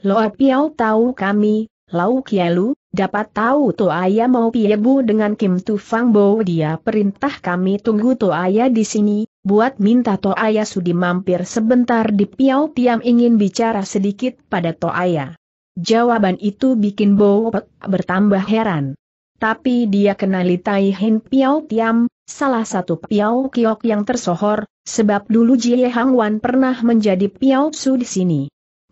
Loa Piao tahu kami, Lau Kielu, dapat tahu Toaya mau piebu dengan Kim Tu Fang Bo dia perintah kami tunggu Toaya di sini, buat minta Toaya sudi mampir sebentar di Piau Tiam ingin bicara sedikit pada Toaya. Jawaban itu bikin Bo Pek bertambah heran. Tapi dia kenali Tai Hin Piau Tiam, salah satu Piau Kiok yang tersohor, sebab dulu Jie Hang Wan pernah menjadi Piau Su di sini.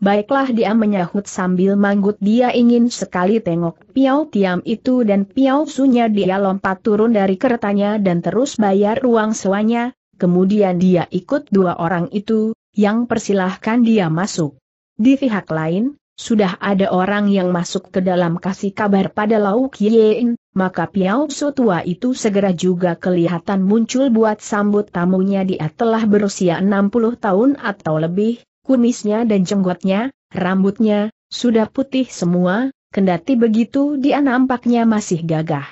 Baiklah dia menyahut sambil manggut dia ingin sekali tengok Piau Tiam itu dan Piau Sunya dia lompat turun dari keretanya dan terus bayar ruang sewanya, kemudian dia ikut dua orang itu, yang persilahkan dia masuk. Di pihak lain, sudah ada orang yang masuk ke dalam kasih kabar pada Lau Kien, maka piau Su tua itu segera juga kelihatan muncul buat sambut tamunya dia telah berusia 60 tahun atau lebih, kumisnya dan jenggotnya, rambutnya, sudah putih semua, kendati begitu dia nampaknya masih gagah.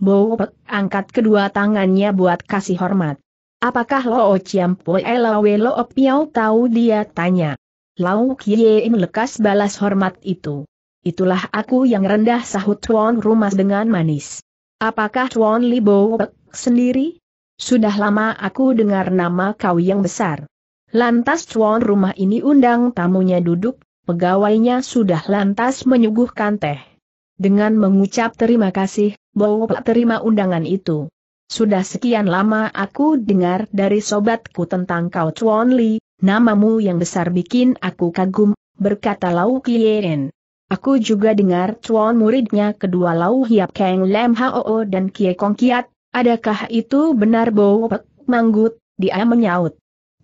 Bowopek angkat kedua tangannya buat kasih hormat. Apakah Lo Chiampoe Lawe Lo Piao tahu dia tanya. Lau Kie lekas balas hormat itu. Itulah aku yang rendah sahut Tuan rumah dengan manis. Apakah Tuan Li Bowopek sendiri? Sudah lama aku dengar nama kau yang besar. Lantas tuan rumah ini undang tamunya duduk, pegawainya sudah lantas menyuguhkan teh. Dengan mengucap terima kasih, Bowo terima undangan itu. Sudah sekian lama aku dengar dari sobatku tentang kau Chuan Li, namamu yang besar bikin aku kagum, berkata Lau Kien. Aku juga dengar Chuan muridnya kedua Lau Hiap Kang Lam Hao dan Kie Kong Kiat, adakah itu benar Pek Manggut, dia menyaut.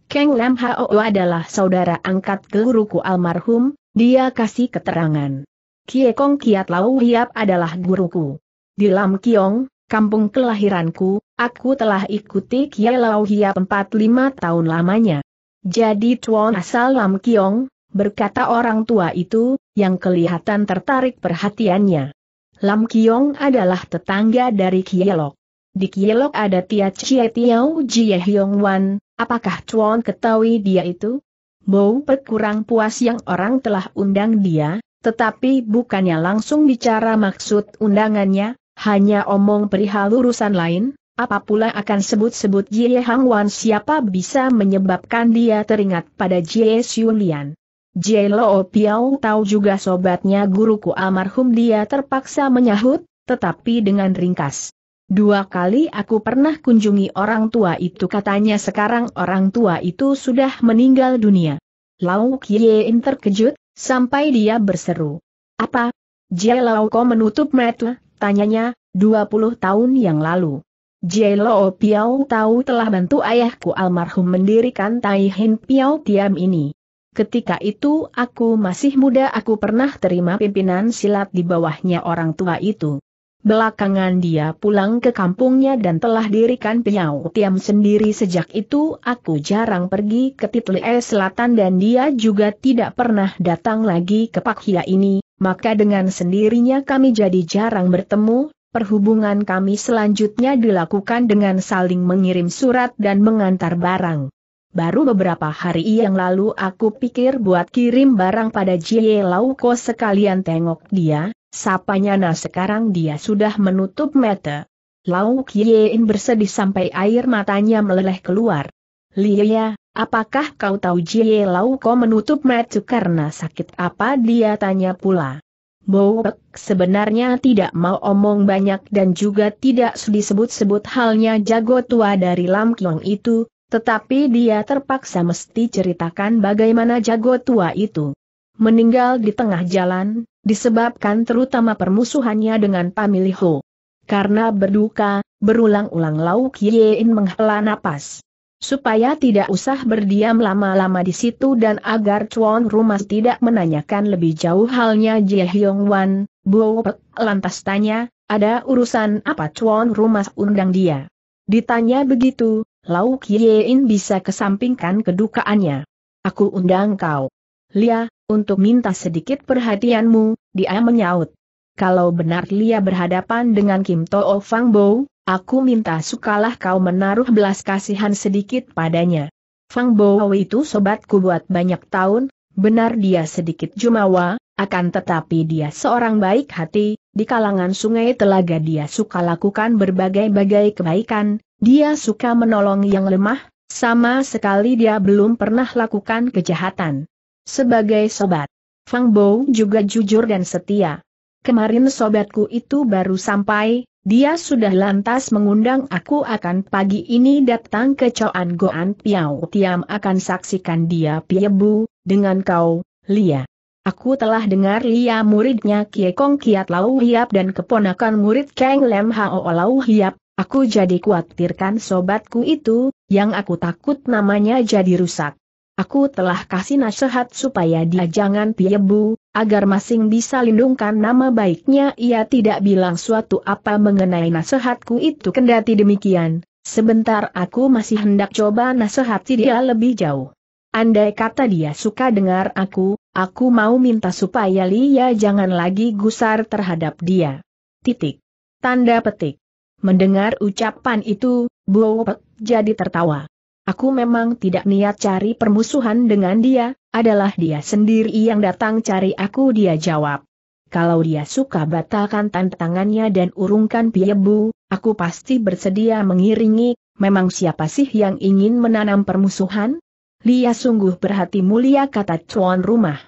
Keng Lam Hao adalah saudara angkat guruku almarhum, dia kasih keterangan. Kie Kong Kiat Lau Hiap adalah guruku. Di Lam Kiong, kampung kelahiranku, aku telah ikuti Kie Lau Hiap 45 tahun lamanya. Jadi Tuan asal Lam Kiong, berkata orang tua itu, yang kelihatan tertarik perhatiannya. Lam Kiong adalah tetangga dari Kie Lok. Di Kielok ada Tia Chie Tiao Jie Hyong Wan, apakah Chuan ketahui dia itu? Bau Pek kurang puas yang orang telah undang dia, tetapi bukannya langsung bicara maksud undangannya, hanya omong perihal urusan lain, apa pula akan sebut-sebut Jie Hang Wan siapa bisa menyebabkan dia teringat pada Jie Xulian. Jie Lo Piao tahu juga sobatnya guruku almarhum dia terpaksa menyahut, tetapi dengan ringkas. Dua kali aku pernah kunjungi orang tua itu katanya sekarang orang tua itu sudah meninggal dunia. Lau Kiein terkejut, sampai dia berseru. Apa? Lau, Ko menutup mata, tanyanya, 20 tahun yang lalu. Lau Piao tahu telah bantu ayahku almarhum mendirikan Tai Taihin Piao Tiam ini. Ketika itu aku masih muda aku pernah terima pimpinan silat di bawahnya orang tua itu. Belakangan dia pulang ke kampungnya dan telah dirikan Piau Tiam sendiri sejak itu aku jarang pergi ke Title Selatan dan dia juga tidak pernah datang lagi ke Pak Hia ini, maka dengan sendirinya kami jadi jarang bertemu, perhubungan kami selanjutnya dilakukan dengan saling mengirim surat dan mengantar barang. Baru beberapa hari yang lalu aku pikir buat kirim barang pada Jie Lauko sekalian tengok dia, Sapanya nah sekarang dia sudah menutup mata. Lau Kiein bersedih sampai air matanya meleleh keluar. Lia, apakah kau tahu Jie Lau kau menutup mata karena sakit apa dia tanya pula. Bowek sebenarnya tidak mau omong banyak dan juga tidak disebut-sebut halnya jago tua dari Lam Kiong itu, tetapi dia terpaksa mesti ceritakan bagaimana jago tua itu meninggal di tengah jalan, disebabkan terutama permusuhannya dengan Pamili Karena berduka, berulang-ulang Lau Kiein menghela napas. Supaya tidak usah berdiam lama-lama di situ dan agar Chuan Rumas tidak menanyakan lebih jauh halnya Jie Hyong Wan, Bo Pek lantas tanya, ada urusan apa Chuan Rumas undang dia? Ditanya begitu, Lau Kiein bisa kesampingkan kedukaannya. Aku undang kau. Lia, untuk minta sedikit perhatianmu, dia menyaut. Kalau benar Lia berhadapan dengan Kim To'o Fang Bo, aku minta sukalah kau menaruh belas kasihan sedikit padanya. Fang Bo itu sobatku buat banyak tahun, benar dia sedikit jumawa, akan tetapi dia seorang baik hati, di kalangan sungai telaga dia suka lakukan berbagai-bagai kebaikan, dia suka menolong yang lemah, sama sekali dia belum pernah lakukan kejahatan. Sebagai sobat, Fang Bo juga jujur dan setia. Kemarin sobatku itu baru sampai, dia sudah lantas mengundang aku akan pagi ini datang ke Coan Goan Piao Tiam akan saksikan dia Piebu, dengan kau, Lia. Aku telah dengar Lia muridnya Kie Kong Kiat Lau Hiap dan keponakan murid Kang Lem Hao Lau Hiap, aku jadi khawatirkan sobatku itu, yang aku takut namanya jadi rusak. Aku telah kasih nasihat supaya dia jangan piyebu, agar masing bisa lindungkan nama baiknya ia tidak bilang suatu apa mengenai nasihatku itu kendati demikian. Sebentar aku masih hendak coba nasihati dia lebih jauh. Andai kata dia suka dengar aku, aku mau minta supaya Lia jangan lagi gusar terhadap dia. Titik. Tanda petik. Mendengar ucapan itu, Buopek jadi tertawa. Aku memang tidak niat cari permusuhan dengan dia, adalah dia sendiri yang datang cari aku dia jawab. Kalau dia suka batalkan tantangannya dan urungkan piebu, aku pasti bersedia mengiringi, memang siapa sih yang ingin menanam permusuhan? Lia sungguh berhati mulia kata Cuan rumah.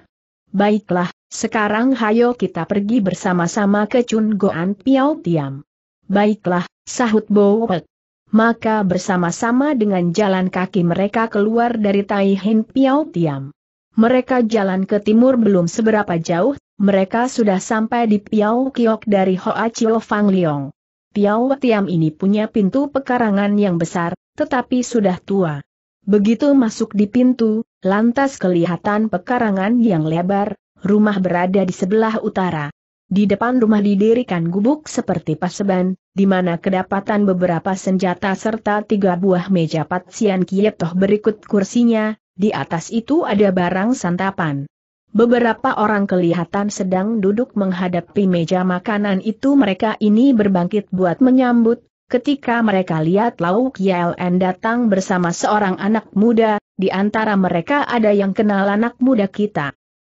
Baiklah, sekarang hayo kita pergi bersama-sama ke Chun Goan Piao Tiam. Baiklah, sahut Bowek maka bersama-sama dengan jalan kaki mereka keluar dari Tai Hin Piao Tiam. Mereka jalan ke timur belum seberapa jauh, mereka sudah sampai di Piao Kiok dari Hoa Chio Fang Liong. Piao Tiam ini punya pintu pekarangan yang besar, tetapi sudah tua. Begitu masuk di pintu, lantas kelihatan pekarangan yang lebar, rumah berada di sebelah utara. Di depan rumah didirikan gubuk seperti paseban, di mana kedapatan beberapa senjata serta tiga buah meja patsian kietoh berikut kursinya, di atas itu ada barang santapan. Beberapa orang kelihatan sedang duduk menghadapi meja makanan itu mereka ini berbangkit buat menyambut, ketika mereka lihat Lauk YLN datang bersama seorang anak muda, di antara mereka ada yang kenal anak muda kita.